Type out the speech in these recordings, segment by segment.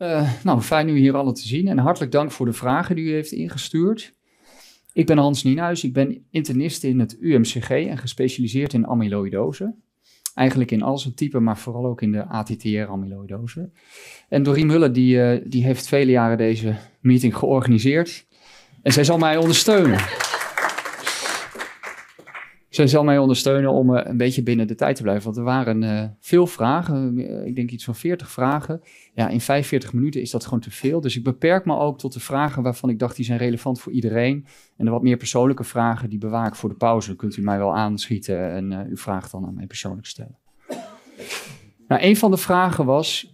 Eh, nou, fijn u hier allen te zien en hartelijk dank voor de vragen die u heeft ingestuurd. Ik ben Hans Nienhuis, ik ben internist in het UMCG en gespecialiseerd in amyloïdose. Eigenlijk in al zijn typen, maar vooral ook in de ATTR-amyloïdose. En Dorien Muller die, eh, die heeft vele jaren deze meeting georganiseerd en zij zal mij ondersteunen. Zij zal mij ondersteunen om eh, een beetje binnen de tijd te blijven. Want er waren eh, veel vragen. Eh, ik denk iets van 40 vragen. Ja, in 45 minuten is dat gewoon te veel. Dus ik beperk me ook tot de vragen waarvan ik dacht die zijn relevant voor iedereen. En de wat meer persoonlijke vragen, die bewaak ik voor de pauze. Dan kunt u mij wel aanschieten en uh, uw vraag dan aan mij persoonlijk stellen. Nou, een van de vragen was: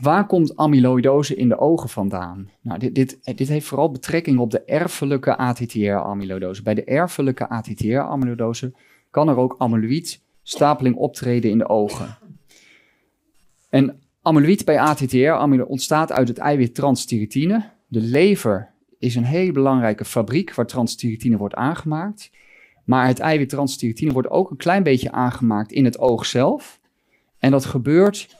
Waar komt amyloïdose in de ogen vandaan? Nou, dit, dit, eh, dit heeft vooral betrekking op de erfelijke ATTR-amyloïdose. Bij de erfelijke ATTR-amyloïdose kan er ook amyloïdstapeling optreden in de ogen. En amyloïd bij ATTR ontstaat uit het eiwit transthyretine. De lever is een heel belangrijke fabriek waar transthyretine wordt aangemaakt. Maar het eiwit transthyretine wordt ook een klein beetje aangemaakt in het oog zelf. En dat gebeurt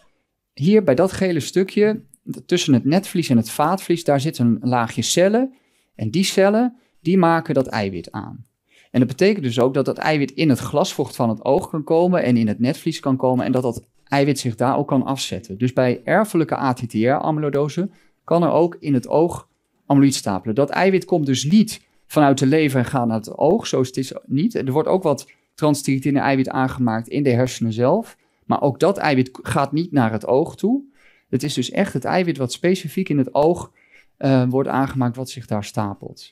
hier bij dat gele stukje, tussen het netvlies en het vaatvlies, daar zit een laagje cellen. En die cellen, die maken dat eiwit aan. En dat betekent dus ook dat dat eiwit in het glasvocht van het oog kan komen en in het netvlies kan komen en dat dat eiwit zich daar ook kan afzetten. Dus bij erfelijke ATTR-amyloidose kan er ook in het oog amyloïd stapelen. Dat eiwit komt dus niet vanuit de lever en gaat naar het oog, zo is niet. Er wordt ook wat transthyretine eiwit aangemaakt in de hersenen zelf. Maar ook dat eiwit gaat niet naar het oog toe. Het is dus echt het eiwit wat specifiek in het oog uh, wordt aangemaakt, wat zich daar stapelt.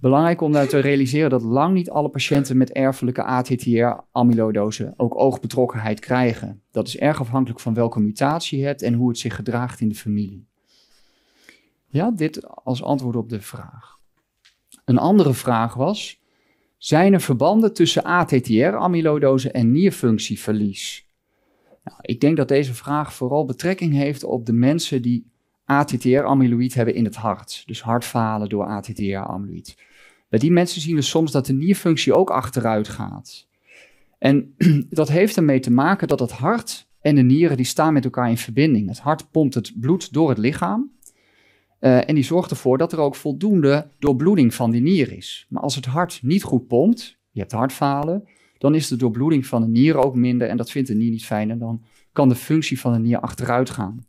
Belangrijk om daar nou te realiseren dat lang niet alle patiënten met erfelijke ATTR-amyloidose ook oogbetrokkenheid krijgen. Dat is erg afhankelijk van welke mutatie je hebt en hoe het zich gedraagt in de familie. Ja, dit als antwoord op de vraag. Een andere vraag was: zijn er verbanden tussen ATTR-amyloidose en nierfunctieverlies? Nou, ik denk dat deze vraag vooral betrekking heeft op de mensen die ATTR-amyloïd hebben in het hart. Dus hartfalen door ATTR-amyloïd. Bij die mensen zien we soms dat de nierfunctie ook achteruit gaat. En dat heeft ermee te maken dat het hart en de nieren die staan met elkaar in verbinding. Het hart pompt het bloed door het lichaam. Eh, en die zorgt ervoor dat er ook voldoende doorbloeding van die nier is. Maar als het hart niet goed pompt, je hebt hartfalen, dan is de doorbloeding van de nier ook minder en dat vindt de nier niet fijn en dan kan de functie van de nier achteruit gaan.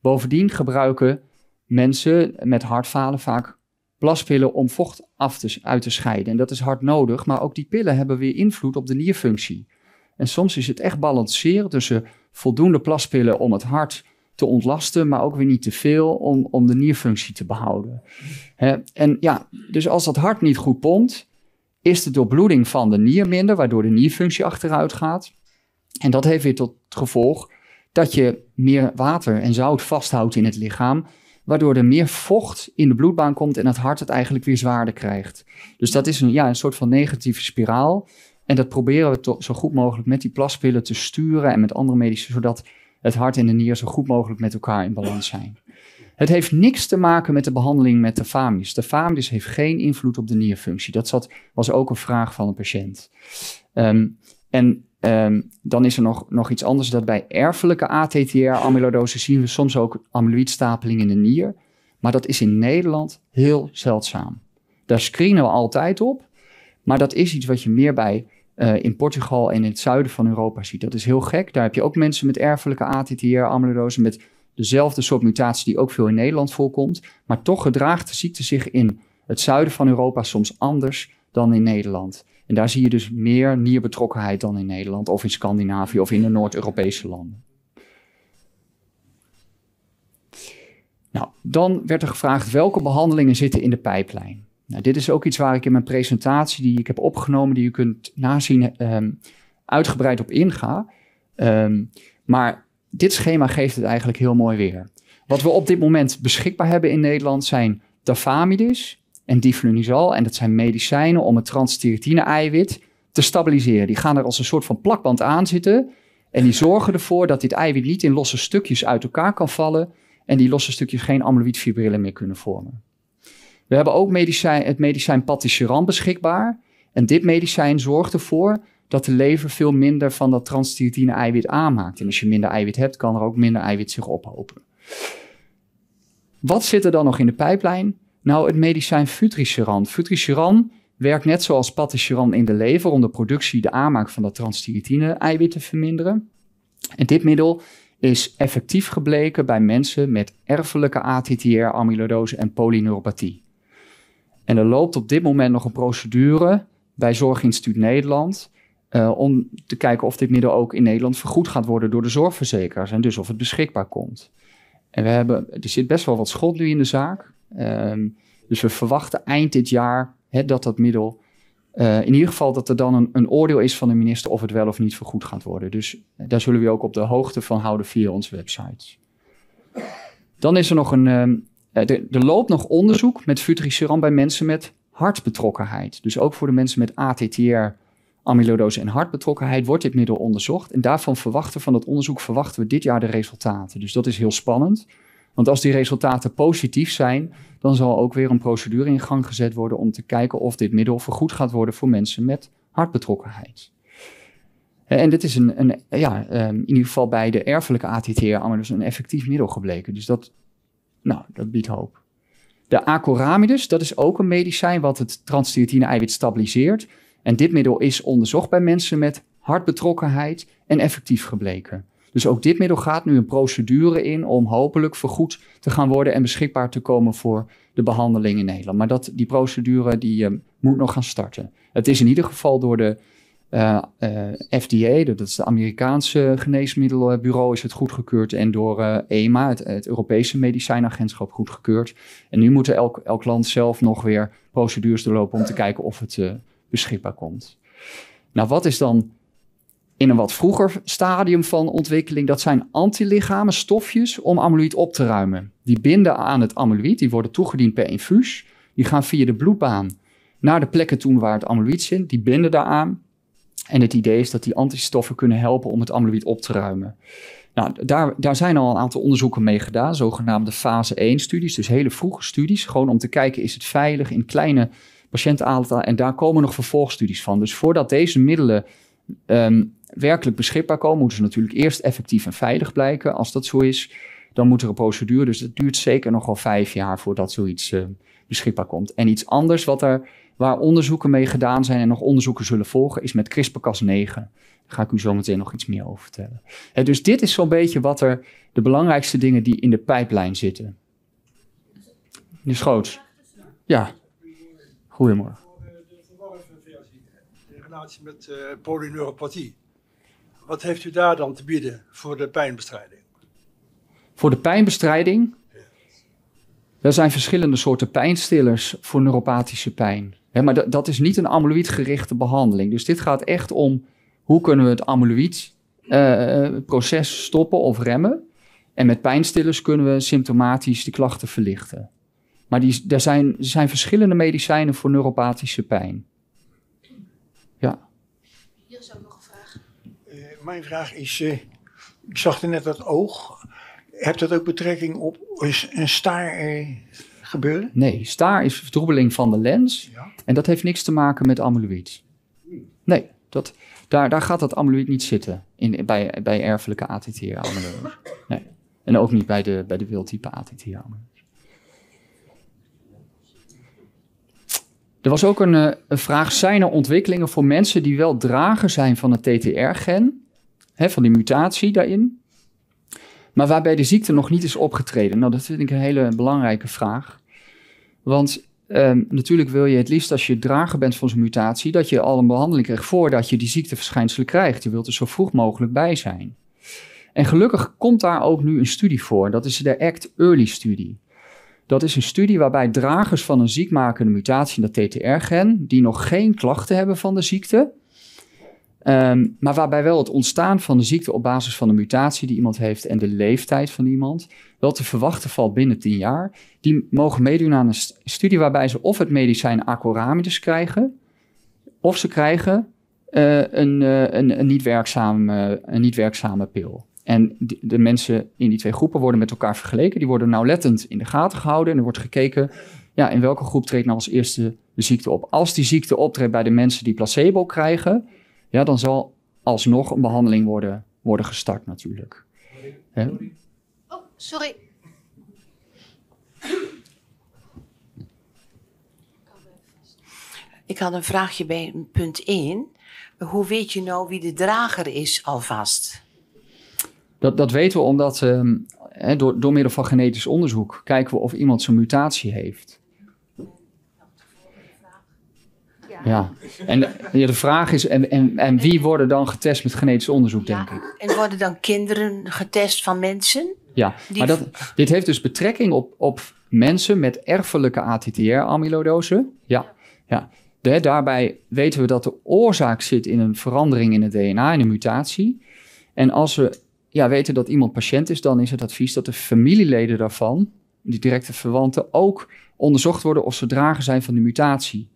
Bovendien gebruiken mensen met hartfalen vaak plaspillen om vocht af te, uit te scheiden. En dat is hard nodig, maar ook die pillen hebben weer invloed op de nierfunctie. En soms is het echt balanceren tussen voldoende plaspillen om het hart te ontlasten, maar ook weer niet te veel om, om de nierfunctie te behouden. en ja, dus als dat hart niet goed pompt, is de doorbloeding van de nier minder, waardoor de nierfunctie achteruit gaat. En dat heeft weer tot gevolg dat je meer water en zout vasthoudt in het lichaam, waardoor er meer vocht in de bloedbaan komt en het hart het eigenlijk weer zwaarder krijgt. Dus dat is een, ja, een soort van negatieve spiraal. En dat proberen we zo goed mogelijk met die plaspillen te sturen en met andere medicijnen, zodat het hart en de nier zo goed mogelijk met elkaar in balans zijn. Het heeft niks te maken met de behandeling met de De heeft geen invloed op de nierfunctie. Dat zat, was ook een vraag van een patiënt. Ehm, en ehm, dan is er nog, nog iets anders. Dat bij erfelijke ATTR-amyloidose zien we soms ook amyloïdstapeling in de nier. Maar dat is in Nederland heel zeldzaam. Daar screenen we altijd op. Maar dat is iets wat je meer bij eh, in Portugal en in het zuiden van Europa ziet. Dat is heel gek. Daar heb je ook mensen met erfelijke ATTR-amyloidose met dezelfde soort mutatie die ook veel in Nederland voorkomt. Maar toch gedraagt de ziekte zich in het zuiden van Europa soms anders dan in Nederland. En daar zie je dus meer nierbetrokkenheid dan in Nederland of in Scandinavië of in de Noord-Europese landen. Nou, dan werd er gevraagd welke behandelingen zitten in de pijplijn. Nou, dit is ook iets waar ik in mijn presentatie die ik heb opgenomen, die u kunt nazien, ehm, uitgebreid op inga. Ehm, maar dit schema geeft het eigenlijk heel mooi weer. Wat we op dit moment beschikbaar hebben in Nederland zijn tafamidis en diflunisal. En dat zijn medicijnen om het transthyretine-eiwit te stabiliseren. Die gaan er als een soort van plakband aan zitten. En die zorgen ervoor dat dit eiwit niet in losse stukjes uit elkaar kan vallen. En die losse stukjes geen amyloïd fibrillen meer kunnen vormen. We hebben ook medicijn, het medicijn patisiran beschikbaar. En dit medicijn zorgt ervoor dat de lever veel minder van dat transthyretine eiwit aanmaakt. En als je minder eiwit hebt, kan er ook minder eiwit zich ophopen. Wat zit er dan nog in de pijplijn? Nou, het medicijn Futriseran. Futriseran werkt net zoals patisiran in de lever om de productie, de aanmaak van dat transthyretine eiwit te verminderen. En dit middel is effectief gebleken bij mensen met erfelijke ATTR, amyloïdose en polyneuropathie. En er loopt op dit moment nog een procedure bij Zorginstituut Nederland eh, om te kijken of dit middel ook in Nederland vergoed gaat worden door de zorgverzekeraars en dus of het beschikbaar komt. En we hebben, er zit best wel wat schot nu in de zaak. Ehm, dus we verwachten eind dit jaar dat dat middel. Eh, in ieder geval dat er dan een, oordeel is van de minister of het wel of niet vergoed gaat worden. Dus eh, daar zullen we ook op de hoogte van houden via onze website. Dan is er nog een. Ehm, er, loopt nog onderzoek met Futriceram bij mensen met hartbetrokkenheid. Dus ook voor de mensen met ATTR amyloïdose en hartbetrokkenheid wordt dit middel onderzocht. En daarvan verwachten, van dat onderzoek verwachten we dit jaar de resultaten. Dus dat is heel spannend. Want als die resultaten positief zijn, dan zal ook weer een procedure in gang gezet worden om te kijken of dit middel vergoed gaat worden voor mensen met hartbetrokkenheid. Eh, en dit is een, een ja, ehm, in ieder geval bij de erfelijke ATTR-amylose dus een effectief middel gebleken. Dus dat, nou, dat biedt hoop. De acoramidus, dat is ook een medicijn wat het transthyretine eiwit stabiliseert. En dit middel is onderzocht bij mensen met hartbetrokkenheid en effectief gebleken. Dus ook dit middel gaat nu een procedure in om hopelijk vergoed te gaan worden en beschikbaar te komen voor de behandeling in Nederland. Maar dat, die procedure die, eh, moet nog gaan starten. Het is in ieder geval door de eh, eh, FDA, dat is het Amerikaanse geneesmiddelenbureau, is het goedgekeurd. En door EMA, e het, Europese Medicijnagentschap, goedgekeurd. En nu moet elk, elk land zelf nog weer procedures doorlopen om te kijken of het beschikbaar komt. Nou, wat is dan in een wat vroeger stadium van ontwikkeling? Dat zijn antilichamen, stofjes om amyloïd op te ruimen. Die binden aan het amyloïd, die worden toegediend per infuus. Die gaan via de bloedbaan naar de plekken toe waar het amyloïd zit. Die binden daaraan. En het idee is dat die antistoffen kunnen helpen om het amyloïd op te ruimen. Nou, daar, daar zijn al een aantal onderzoeken mee gedaan, zogenaamde fase 1-studies, dus hele vroege studies, gewoon om te kijken is het veilig in kleine patiëntenaantal. En daar komen nog vervolgstudies van. Dus voordat deze middelen ehm, werkelijk beschikbaar komen, moeten ze natuurlijk eerst effectief en veilig blijken. Als dat zo is, dan moet er een procedure. Dus het duurt zeker nog wel vijf jaar voordat zoiets uh, beschikbaar komt. En iets anders wat er, waar onderzoeken mee gedaan zijn en nog onderzoeken zullen volgen, is met CRISPR-Cas9. Daar ga ik u zo meteen nog iets meer over vertellen. dus dit is zo'n beetje wat er de belangrijkste dingen die in de pijplijn zitten. Meneer Schoots. Ja. Goedemorgen. In relatie met eh, polyneuropathie. Wat heeft u daar dan te bieden voor de pijnbestrijding? Voor de pijnbestrijding? Er zijn verschillende soorten pijnstillers voor neuropathische pijn. maar dat is niet een gerichte behandeling. Dus dit gaat echt om hoe kunnen we het amyloïdproces eh, eh, uh, stoppen of remmen. En met pijnstillers kunnen we symptomatisch de klachten verlichten. Maar die, er, zijn, er zijn verschillende medicijnen voor neuropathische pijn. Ja. Hier is ook nog een vraag. Eh, mijn vraag is, eh, ik zag er net dat oog. Hebt dat ook betrekking op een staar uh, gebeuren? Nee, staar is verdroebeling van de lens. Ja. En dat heeft niks te maken met amyloïd. Nee, dat, daar, daar gaat dat amyloïd niet zitten in, bij, bij erfelijke att amyloïd Nee. En ook niet bij de, bij de wildtype att amyloïd Er was ook eh, een, vraag: zijn er ontwikkelingen voor mensen die wel drager zijn van het TTR-gen, van die mutatie daarin, maar waarbij de ziekte nog niet is opgetreden? Nou, dat vind ik een hele belangrijke vraag. Want ehm, natuurlijk wil je het liefst als je drager bent van zo'n mutatie, dat je al een behandeling krijgt voordat je die ziekteverschijnselen krijgt. Je wilt er zo vroeg mogelijk bij zijn. En gelukkig komt daar ook nu een studie voor. Dat is de ACT Early studie. Dat is een studie waarbij dragers van een ziekmakende mutatie in dat TTR-gen, die nog geen klachten hebben van de ziekte, ehm, maar waarbij wel het ontstaan van de ziekte op basis van de mutatie die iemand heeft en de leeftijd van iemand, wel te verwachten valt binnen 10 jaar, die mogen meedoen aan een studie waarbij ze of het medicijn acoramidis krijgen, of ze krijgen eh, eh, een, een, niet werkzame, een niet werkzame pil. En de, mensen in die twee groepen worden met elkaar vergeleken. Die worden nauwlettend in de gaten gehouden. En er wordt gekeken, ja, in welke groep treedt nou als eerste de ziekte op. Als die ziekte optreedt bij de mensen die placebo krijgen, ja, dan zal alsnog een behandeling worden, worden gestart natuurlijk. Oh, sorry. Ik had een vraagje bij punt 1. Hoe weet je nou wie de drager is alvast? Dat, dat weten we omdat ehm, door, door middel van genetisch onderzoek kijken we of iemand zo'n mutatie heeft. Ja, en de, de vraag is, en, en, en wie worden dan getest met genetisch onderzoek, denk ik? En worden dan kinderen getest van mensen? Ja, maar dat, dit heeft dus betrekking op, op mensen met erfelijke ATTR-amylodose. Ja, ja. daarbij weten we dat de oorzaak zit in een verandering in het DNA, in een mutatie. En als we ja, weten dat iemand patiënt is, dan is het advies dat de familieleden daarvan, die directe verwanten, ook onderzocht worden of ze drager zijn van de mutatie.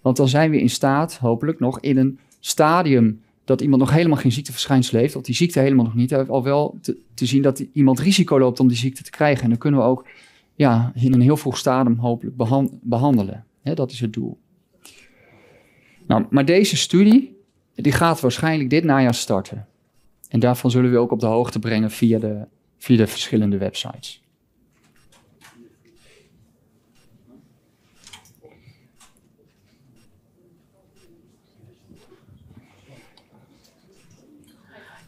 Want dan zijn we in staat, hopelijk nog, in een stadium dat iemand nog helemaal geen ziekteverschijnsel heeft, of die ziekte helemaal nog niet heeft, eh, al wel te, zien dat iemand risico loopt om die ziekte te krijgen. En dan kunnen we ook ja, in een heel vroeg stadium hopelijk behandelen. dat is het doel. Nou, maar deze studie, die gaat waarschijnlijk dit najaar starten. En daarvan zullen we ook op de hoogte brengen via de, via de verschillende websites.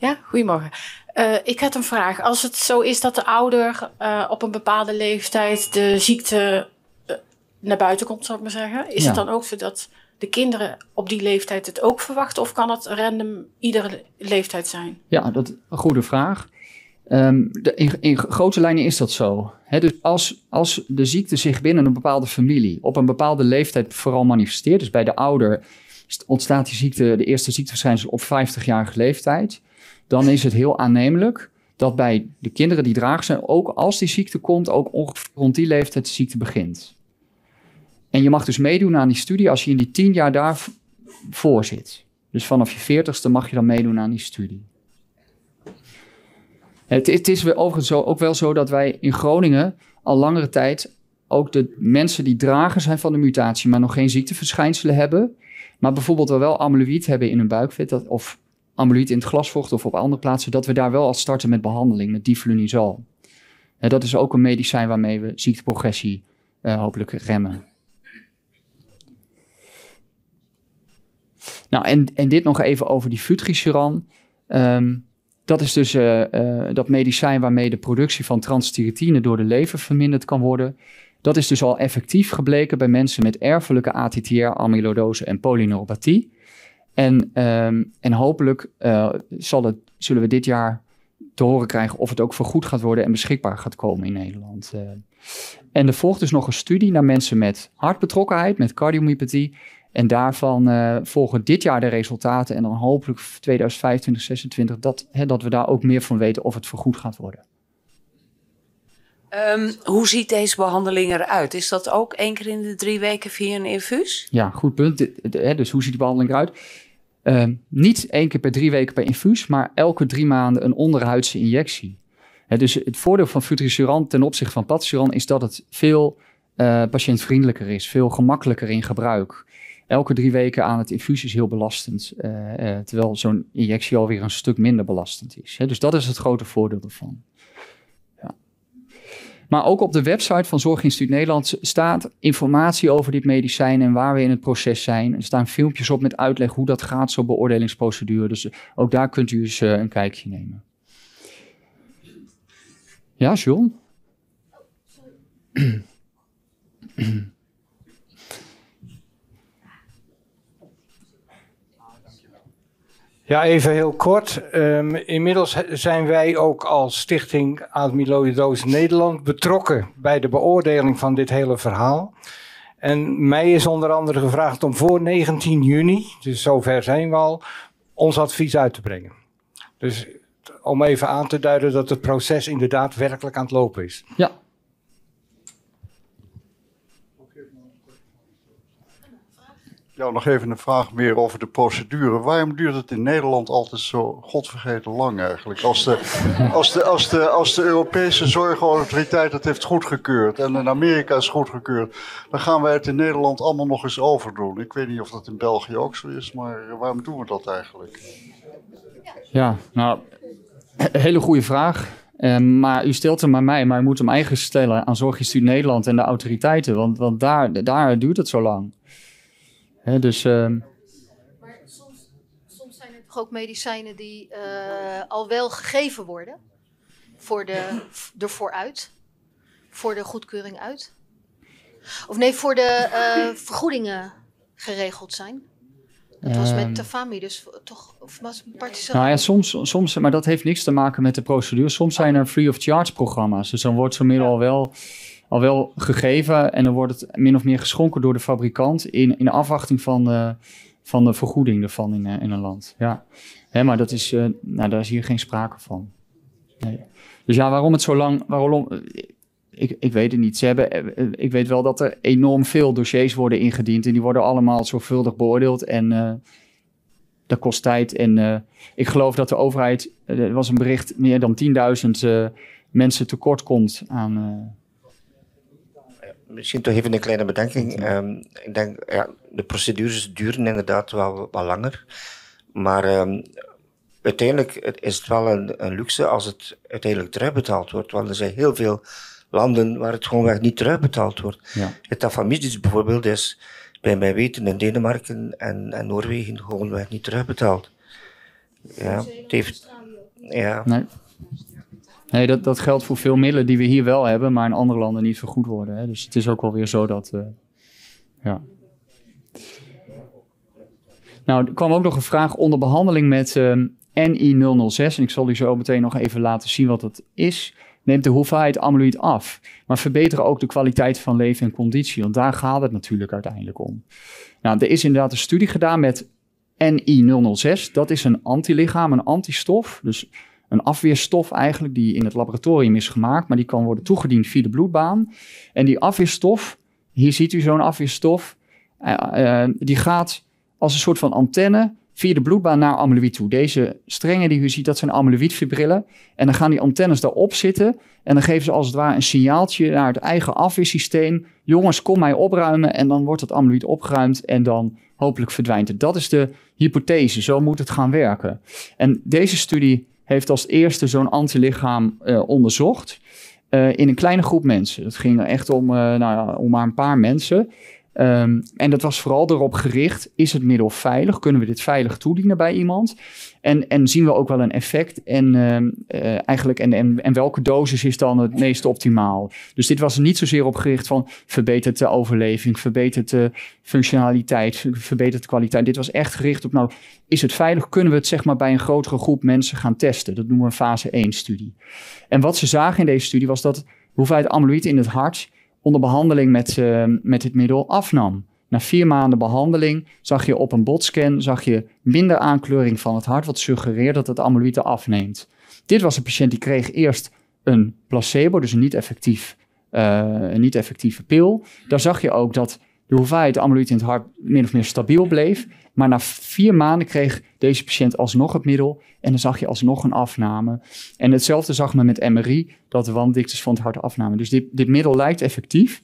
Ja, goedemorgen. Eh, ik had een vraag. Als het zo is dat de ouder eh, op een bepaalde leeftijd de ziekte eh, naar buiten komt, zou ik maar zeggen, is het dan ook zo dat de kinderen op die leeftijd het ook verwachten? Of kan het random iedere leeftijd zijn? Ja, dat is een goede vraag. Ehm, de, in, in, grote lijnen is dat zo. dus als, als de ziekte zich binnen een bepaalde familie op een bepaalde leeftijd vooral manifesteert, dus bij de ouder ontstaat die ziekte, de eerste ziekteverschijnsel op 50-jarige leeftijd, dan is het heel aannemelijk dat bij de kinderen die draag zijn, ook als die ziekte komt, ook ongeveer rond die leeftijd de ziekte begint. En je mag dus meedoen aan die studie als je in die tien jaar daarvoor zit. Dus vanaf je veertigste mag je dan meedoen aan die studie. Het, het is overigens ook wel zo dat wij in Groningen al langere tijd ook de mensen die drager zijn van de mutatie, maar nog geen ziekteverschijnselen hebben, maar bijvoorbeeld wel amyloïd hebben in hun buikvet, of amyloïd in het glasvocht of op andere plaatsen, dat we daar wel al starten met behandeling, met diflunisal. dat is ook een medicijn waarmee we ziekteprogressie eh, hopelijk remmen. Nou, en, en dit nog even over die Flutrichiran. Ehm, dat is dus eh, eh, dat medicijn waarmee de productie van transthyretine door de lever verminderd kan worden. Dat is dus al effectief gebleken bij mensen met erfelijke ATTR, amyloïdose en polyneuropathie. En, ehm, en hopelijk eh, zal het, zullen we dit jaar te horen krijgen of het ook vergoed gaat worden en beschikbaar gaat komen in Nederland. en er volgt dus nog een studie naar mensen met hartbetrokkenheid, met cardiomyopathie, en daarvan eh, volgen dit jaar de resultaten en dan hopelijk 2025, 2026 dat, dat we daar ook meer van weten of het vergoed gaat worden. Ehm, hoe ziet deze behandeling eruit? Is dat ook één keer in de drie weken via een infuus? Ja, goed punt. dus hoe ziet de behandeling eruit? Ehm, niet één keer per drie weken per infuus, maar elke drie maanden een onderhuidse injectie. dus het voordeel van Futrisuran ten opzichte van Patsuran is dat het veel eh, patiëntvriendelijker is, veel gemakkelijker in gebruik elke drie weken aan het infuus is heel belastend. Eh, eh, terwijl zo'n injectie alweer een stuk minder belastend is. Hè? Dus dat is het grote voordeel ervan. Maar ook op de website van Zorginstituut Nederland staat informatie over dit medicijn en waar we in het proces zijn. Er staan filmpjes op met uitleg hoe dat gaat, zo'n beoordelingsprocedure. Dus eh, ook daar kunt u eens een kijkje nemen. Ja, John? Ja, even heel kort. Ehm, inmiddels zijn wij ook als Stichting Doos Nederland betrokken bij de beoordeling van dit hele verhaal. En mij is onder andere gevraagd om voor 19 juni, dus zover zijn we al, ons advies uit te brengen. Dus om even aan te duiden dat het proces inderdaad werkelijk aan het lopen is. Ja, jou nog even een vraag meer over de procedure. Waarom duurt het in Nederland altijd zo godvergeten lang eigenlijk? Als de, als de, als de, als de Europese zorgautoriteit het heeft goedgekeurd en in Amerika is goedgekeurd, dan gaan wij het in Nederland allemaal nog eens overdoen. Ik weet niet of dat in België ook zo is, maar waarom doen we dat eigenlijk? Ja, nou, hele goede vraag. Ehm, maar u stelt hem aan mij, maar u moet hem eigen stellen aan Zorginstituut Nederland en de autoriteiten. Want, want daar, daar duurt het zo lang dus, ehm, Maar soms, soms, zijn er toch ook medicijnen die eh, al wel gegeven worden voor de, ervoor uit, voor de goedkeuring uit. Of nee, voor de eh, vergoedingen geregeld zijn. Dat was met Tafami, ehm, dus toch of was partisan. Nou ja, soms, soms, maar dat heeft niks te maken met de procedure. Soms zijn er free of charge programma's. Dus dan wordt zo'n middel al wel al wel gegeven en dan wordt het min of meer geschonken door de fabrikant in, in afwachting van de, van de vergoeding ervan in, eh, in een land. Ja. Hè, maar dat is, eh, nou, daar is hier geen sprake van. Nee. Dus ja, waarom het zo lang. Waarom, eh, ik, ik weet het niet. Ze hebben, ik weet wel dat er enorm veel dossiers worden ingediend en die worden allemaal zorgvuldig beoordeeld. En dat kost tijd. En ik geloof dat de overheid, er was een bericht, meer dan 10.000 mensen tekort komt aan misschien toch even een kleine bedenking. Ehm, ik denk, ja, de procedures duren inderdaad wel wat langer. Maar ehm, uiteindelijk is het wel een, een, luxe als het uiteindelijk terugbetaald wordt. Want er zijn heel veel landen waar het gewoonweg niet terugbetaald wordt. Ja. Het tafamidisch bijvoorbeeld is bij mijn weten in Denemarken en, en Noorwegen gewoonweg niet terugbetaald. Ja, ja. Nee. Nee, dat, geldt voor veel middelen die we hier wel hebben, maar in andere landen niet vergoed worden. Hè. Dus het is ook wel weer zo dat. Eh, ja. Nou, er kwam ook nog een vraag onder behandeling met eh, NI006. En ik zal u zo meteen nog even laten zien wat dat is. Neemt de hoeveelheid amyloïd af, maar verbeteren ook de kwaliteit van leven en conditie. Want daar gaat het natuurlijk uiteindelijk om. Nou, er is inderdaad een studie gedaan met NI006. Dat is een antilichaam, een antistof. Dus een afweerstof eigenlijk die in het laboratorium is gemaakt, maar die kan worden toegediend via de bloedbaan. En die afweerstof, hier ziet u zo'n afweerstof, eh, eh, die gaat als een soort van antenne via de bloedbaan naar amyloïd toe. Deze strengen die u ziet, dat zijn amyloïdfibrillen. En dan gaan die antennes daarop zitten en dan geven ze als het ware een signaaltje naar het eigen afweersysteem. Jongens, kom mij opruimen en dan wordt dat amyloïd opgeruimd en dan hopelijk verdwijnt het. Dat is de hypothese, zo moet het gaan werken. En deze studie heeft als eerste zo'n antilichaam eh, onderzocht. Eh, in een kleine groep mensen. Het ging echt om, eh, nou ja, om maar een paar mensen. Ehm, en dat was vooral erop gericht: is het middel veilig? Kunnen we dit veilig toedienen bij iemand? En, en zien we ook wel een effect? En, ehm, eh, eigenlijk, en, en, welke dosis is dan het meest optimaal? Dus dit was niet zozeer op gericht van verbetert de overleving, verbetert de functionaliteit, verbetert de kwaliteit. Dit was echt gericht op: nou, is het veilig? Kunnen we het zeg maar bij een grotere groep mensen gaan testen? Dat noemen we een fase 1-studie. En wat ze zagen in deze studie was dat de hoeveelheid amyloïde in het hart onder behandeling met, eh, met dit middel afnam. Na vier maanden behandeling zag je op een botscan zag je minder aankleuring van het hart, wat suggereert dat het amyloïde afneemt. Dit was een patiënt die kreeg eerst een placebo, dus een niet, effectief, eh, een niet effectieve pil. Daar zag je ook dat de hoeveelheid amyloïde in het hart min of meer stabiel bleef. Maar na vier maanden kreeg deze patiënt alsnog het middel en dan zag je alsnog een afname. En hetzelfde zag men met MRI, dat de wanddiktes van het hart afnamen. Dus dit, dit middel lijkt effectief.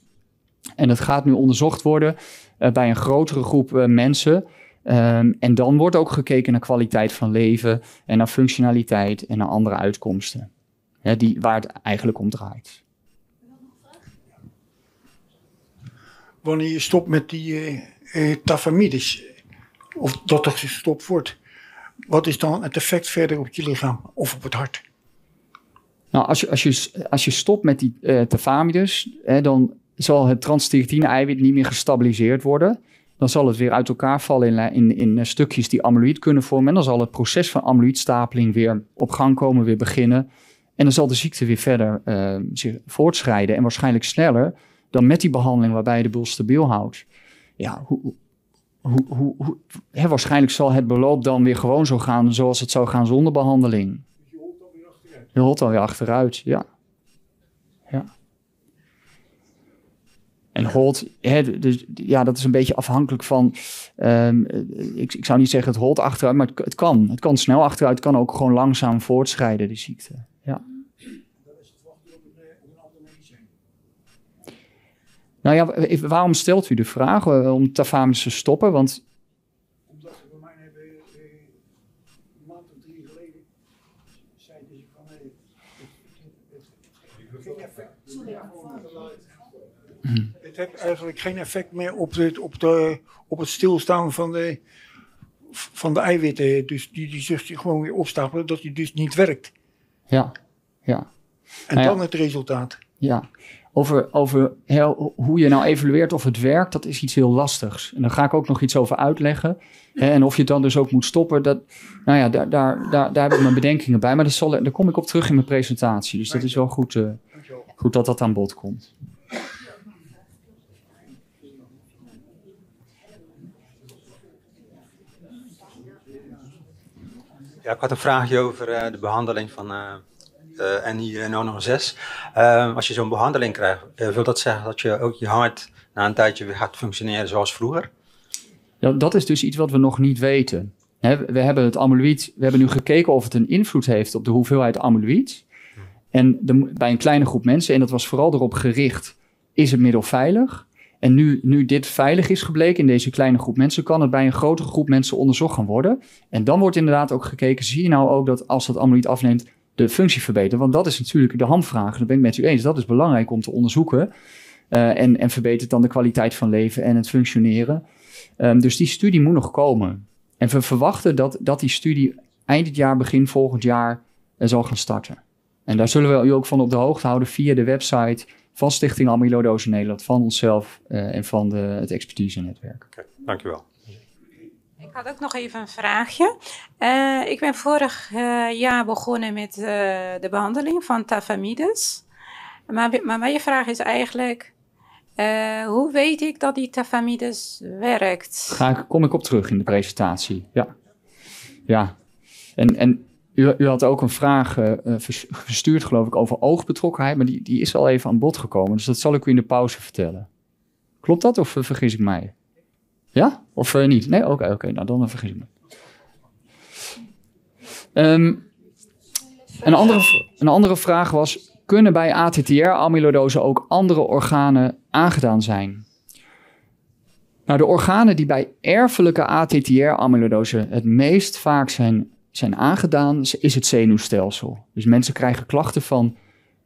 En dat gaat nu onderzocht worden eh, bij een grotere groep eh, mensen. Ehm, en dan wordt ook gekeken naar kwaliteit van leven en naar functionaliteit en naar andere uitkomsten. die, waar het eigenlijk om draait. wanneer je stopt met die uh, tafamides, of dat er gestopt wordt, wat is dan het effect verder op je lichaam of op het hart? Nou, als je, als je, als je stopt met die uh, tafamides, hè, dan zal het transtirotine-eiwit niet meer gestabiliseerd worden. Dan zal het weer uit elkaar vallen in, in, in stukjes die amyloïd kunnen vormen. En dan zal het proces van amyloïdstapeling weer op gang komen, weer beginnen. En dan zal de ziekte weer verder zich voortschrijden en waarschijnlijk sneller dan met die behandeling waarbij je de boel stabiel houdt. Ja, hoe, hoe, hoe, hoe waarschijnlijk zal het beloop dan weer gewoon zo gaan zoals het zou gaan zonder behandeling. Je holt dan weer achteruit. Je holt dan achteruit, ja. Ja. En holt, hè, dus, ja, dat is een beetje afhankelijk van. Ehm, ik, ik, zou niet zeggen het holt achteruit, maar het, kan. Het kan snel achteruit, kan ook gewoon langzaam voortschrijden, die ziekte. Nou ja, waarom stelt u de vraag eh, om Tavames te stoppen? Want... Omdat ze bij mij hebben, eh, een maand of drie geleden, zeiden ze van nee, het heeft eigenlijk geen effect meer op het, op de, op het stilstaan van de, van de eiwitten. Dus die, die zich gewoon weer opstapelen, dat die dus niet werkt. Ja, ja. En nou dan het resultaat. Ja, over, over hoe je nou evalueert of het werkt, dat is iets heel lastigs. En daar ga ik ook nog iets over uitleggen. Hè, en of je het dan dus ook moet stoppen, dat, nou ja, daar, daar, daar, daar heb ik mijn bedenkingen bij. Maar dat daar kom ik op terug in mijn presentatie. Dus dat is wel goed, eh, goed dat dat aan bod komt. Ja, ik had een vraagje over eh, de behandeling van eh, eh, en hier en nog zes. Uh, als je zo'n behandeling krijgt, eh, wil dat zeggen dat je ook je hart na een tijdje weer gaat functioneren zoals vroeger? Ja, dat is dus iets wat we nog niet weten. we hebben het amyloïd, we hebben nu gekeken of het een invloed heeft op de hoeveelheid amyloïd. En de, bij een kleine groep mensen, en dat was vooral erop gericht, is het middel veilig? En nu, nu dit veilig is gebleken in deze kleine groep mensen, kan het bij een grotere groep mensen onderzocht gaan worden. En dan wordt inderdaad ook gekeken, zie je nou ook dat als dat amyloïd afneemt, de functie verbeteren? Want dat is natuurlijk de hamvraag. Dat ben ik met u eens. Dat is belangrijk om te onderzoeken. Eh, en, en verbetert dan de kwaliteit van leven en het functioneren. Ehm, dus die studie moet nog komen. En we verwachten dat, dat die studie eind dit jaar, begin volgend jaar eh, zal gaan starten. En daar zullen we u ook van op de hoogte houden via de website van Stichting Amyloidose Nederland, van onszelf eh, en van de, het expertise-netwerk. Oké, dankjewel. Ik had ook nog even een vraagje. Eh, ik ben vorig eh, jaar begonnen met eh, de behandeling van tafamides. Maar, mijn vraag is eigenlijk, hoe weet ik dat die tafamides werkt? Ga ik, kom ik op terug in de presentatie, ja. Ja, en, en u, u had ook een vraag gestuurd, geloof ik over oogbetrokkenheid, maar die, die is al even aan bod gekomen. Dus dat zal ik u in de pauze vertellen. Klopt dat of vergis ik mij? Ja? Of eh, niet? Nee? Oké, oké. Nou, dan eh, vergis ik me. Ehm, een, andere, een andere vraag was... Kunnen bij ATTR-amyloïdose ook andere organen aangedaan zijn? Nou, de organen die bij erfelijke ATTR-amyloïdose het meest vaak zijn, zijn aangedaan, is het zenuwstelsel. Dus mensen krijgen klachten van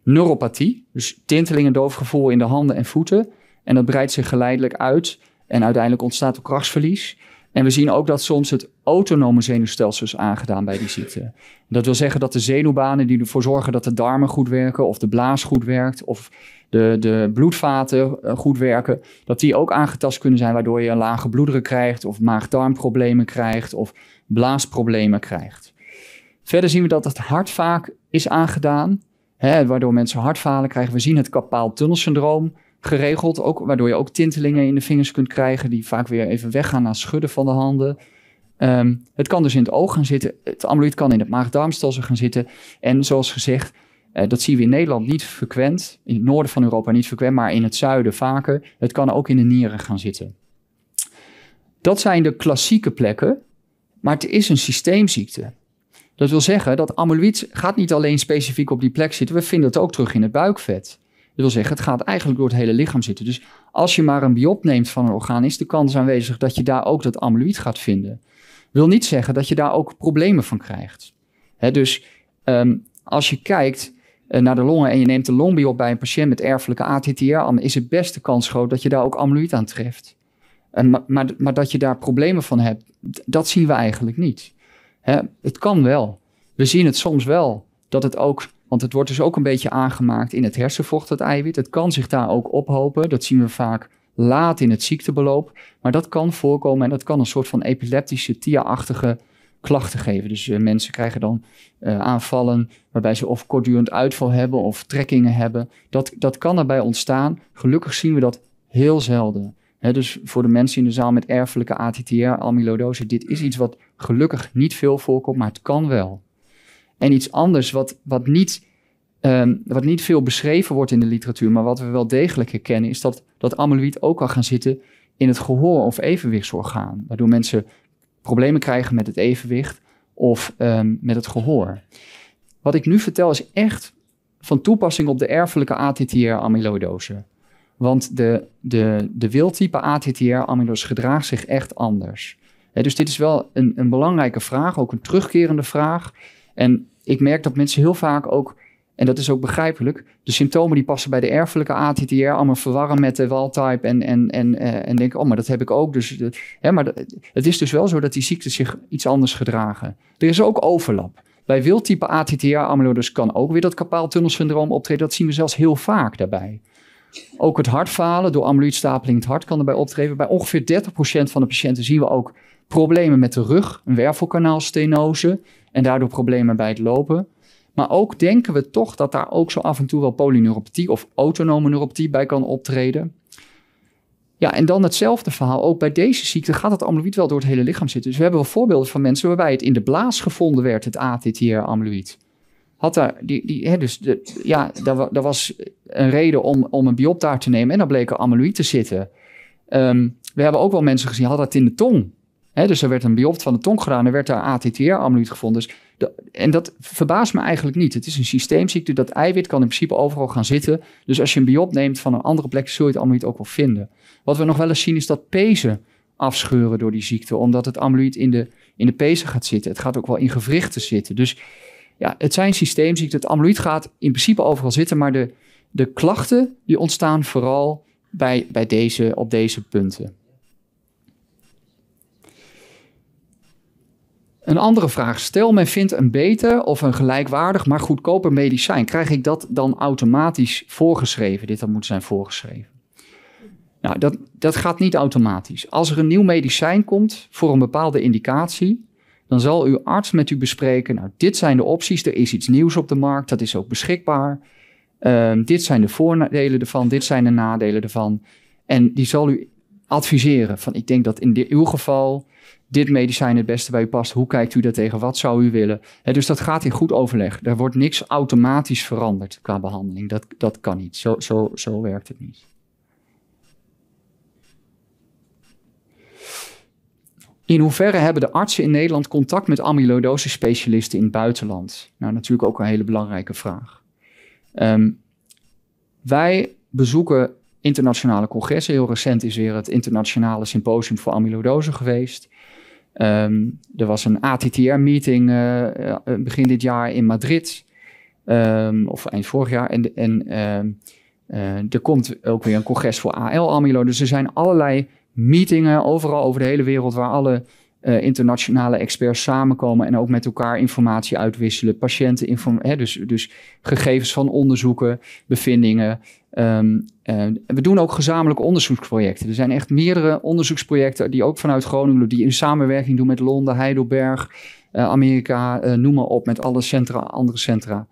neuropathie, dus tintelingen, en doofgevoel in de handen en voeten. En dat breidt zich geleidelijk uit en uiteindelijk ontstaat er krachtsverlies. En we zien ook dat soms het autonome zenuwstelsel is aangedaan bij die ziekte. Dat wil zeggen dat de zenuwbanen die ervoor zorgen dat de darmen goed werken, of de blaas goed werkt, of de, de bloedvaten eh, goed werken, dat die ook aangetast kunnen zijn, waardoor je een lage bloederen krijgt, of maag-darmproblemen krijgt, of blaasproblemen krijgt. Verder zien we dat het hart vaak is aangedaan, hè, waardoor mensen hartfalen krijgen. We zien het kapaal tunnelsyndroom geregeld. Ook, waardoor je ook tintelingen in de vingers kunt krijgen, die vaak weer even weggaan na schudden van de handen. Ehm, het kan dus in het oog gaan zitten. Het amyloïd kan in het maag-darmstelsel gaan zitten. En zoals gezegd, eh, dat zien we in Nederland niet frequent. In het noorden van Europa niet frequent, maar in het zuiden vaker. Het kan ook in de nieren gaan zitten. Dat zijn de klassieke plekken, maar het is een systeemziekte. Dat wil zeggen dat amyloïd gaat niet alleen specifiek op die plek zitten. We vinden het ook terug in het buikvet wil zeggen, het gaat eigenlijk door het hele lichaam zitten. Dus als je maar een biop neemt van een orgaan, is de kans aanwezig dat je daar ook dat amyloïd gaat vinden. Wil niet zeggen dat je daar ook problemen van krijgt. Hè, dus ehm, als je kijkt eh, naar de longen en je neemt de longbiop bij een patiënt met erfelijke ATTR, is het beste kans groot dat je daar ook amyloïd aan treft. maar, maar, maar, dat je daar problemen van hebt, dat zien we eigenlijk niet. Hè, het kan wel. We zien het soms wel dat het ook want het wordt dus ook een beetje aangemaakt in het hersenvocht, dat eiwit. Het kan zich daar ook ophopen. Dat zien we vaak laat in het ziektebeloop. Maar dat kan voorkomen en dat kan een soort van epileptische, TIA-achtige klachten geven. Dus eh, mensen krijgen dan eh, aanvallen waarbij ze of kortdurend uitval hebben of trekkingen hebben. Dat, dat kan erbij ontstaan. Gelukkig zien we dat heel zelden. dus voor de mensen in de zaal met erfelijke ATTR, amyloïdose, dit is iets wat gelukkig niet veel voorkomt, maar het kan wel. En iets anders wat, wat, niet, ehm, wat niet veel beschreven wordt in de literatuur, maar wat we wel degelijk herkennen, is dat, dat amyloïd ook kan gaan zitten in het gehoor- of evenwichtsorgaan. Waardoor mensen problemen krijgen met het evenwicht of ehm, met het gehoor. Wat ik nu vertel is echt van toepassing op de erfelijke attr amyloidosen, Want de, de, de wildtype ATTR-amyloïdose gedraagt zich echt anders. dus dit is wel een, een belangrijke vraag, ook een terugkerende vraag. En ik merk dat mensen heel vaak ook, en dat is ook begrijpelijk, de symptomen die passen bij de erfelijke ATTR allemaal verwarren met de wildtype en, en, en, eh, en denken, oh, maar dat heb ik ook. Dus, eh, hè, maar het is dus wel zo dat die ziektes zich iets anders gedragen. Er is ook overlap. Bij wildtype ATTR-amyloïdus kan ook weer dat kapaaltunnelsyndroom optreden. Dat zien we zelfs heel vaak daarbij. Ook het hartfalen door amyloïdstapeling in het hart kan erbij optreden. Bij ongeveer 30% van de patiënten zien we ook problemen met de rug, een wervelkanaalstenose en daardoor problemen bij het lopen. Maar ook denken we toch dat daar ook zo af en toe wel polyneuropathie of autonome neuropathie bij kan optreden. Ja, en dan hetzelfde verhaal. Ook bij deze ziekte gaat het amyloïd wel door het hele lichaam zitten. Dus we hebben wel voorbeelden van mensen waarbij het in de blaas gevonden werd, het ATTR-amyloïd. Had daar, die, die, hè, dus de, ja, daar, daar, was een reden om, om een daar te nemen en dan bleek er amyloïd te zitten. Ehm, we hebben ook wel mensen gezien, hadden dat in de tong dus er werd een biopt van de tong gedaan. er werd daar ATTR-amyloïd gevonden. Dus en dat verbaast me eigenlijk niet. Het is een systeemziekte, dat eiwit kan in principe overal gaan zitten. Dus als je een biopt neemt van een andere plek, zul je het amyloïd ook wel vinden. Wat we nog wel eens zien is dat pezen afscheuren door die ziekte, omdat het amyloïd in de, in de pezen gaat zitten. Het gaat ook wel in gewrichten zitten. Dus ja, het zijn systeemziekten. Het amyloïd gaat in principe overal zitten, maar de, de klachten die ontstaan vooral bij, bij deze, op deze punten. Een andere vraag. Stel men vindt een beter of een gelijkwaardig, maar goedkoper medicijn. Krijg ik dat dan automatisch voorgeschreven? Dit dan moet zijn voorgeschreven. Nou, dat, dat gaat niet automatisch. Als er een nieuw medicijn komt voor een bepaalde indicatie, dan zal uw arts met u bespreken, nou, dit zijn de opties, er is iets nieuws op de markt, dat is ook beschikbaar. Ehm, dit zijn de voordelen ervan, dit zijn de nadelen ervan. En die zal u adviseren van, ik denk dat in uw geval dit medicijn het beste bij u past. Hoe kijkt u daartegen? Wat zou u willen? dus dat gaat in goed overleg. Er wordt niks automatisch veranderd qua behandeling. Dat, dat kan niet. Zo, zo, zo werkt het niet. In hoeverre hebben de artsen in Nederland contact met amyloïdose-specialisten in het buitenland? Nou, natuurlijk ook een hele belangrijke vraag. Ehm, wij bezoeken internationale congressen. Heel recent is weer het internationale symposium voor amyloïdose geweest. Ehm, er was een ATTR-meeting eh, eh, begin dit jaar in Madrid, ehm, of eind vorig jaar. En, en ehm, eh, er komt ook weer een congres voor AL-amylo. Dus er zijn allerlei meetingen overal over de hele wereld waar alle eh, internationale experts samenkomen en ook met elkaar informatie uitwisselen. Patiënten, dus, dus gegevens van onderzoeken, bevindingen. Ehm, eh, we doen ook gezamenlijke onderzoeksprojecten. Er zijn echt meerdere onderzoeksprojecten die ook vanuit Groningen, die in samenwerking doen met Londen, Heidelberg, eh, Amerika, noem maar op, met alle centra, andere centra.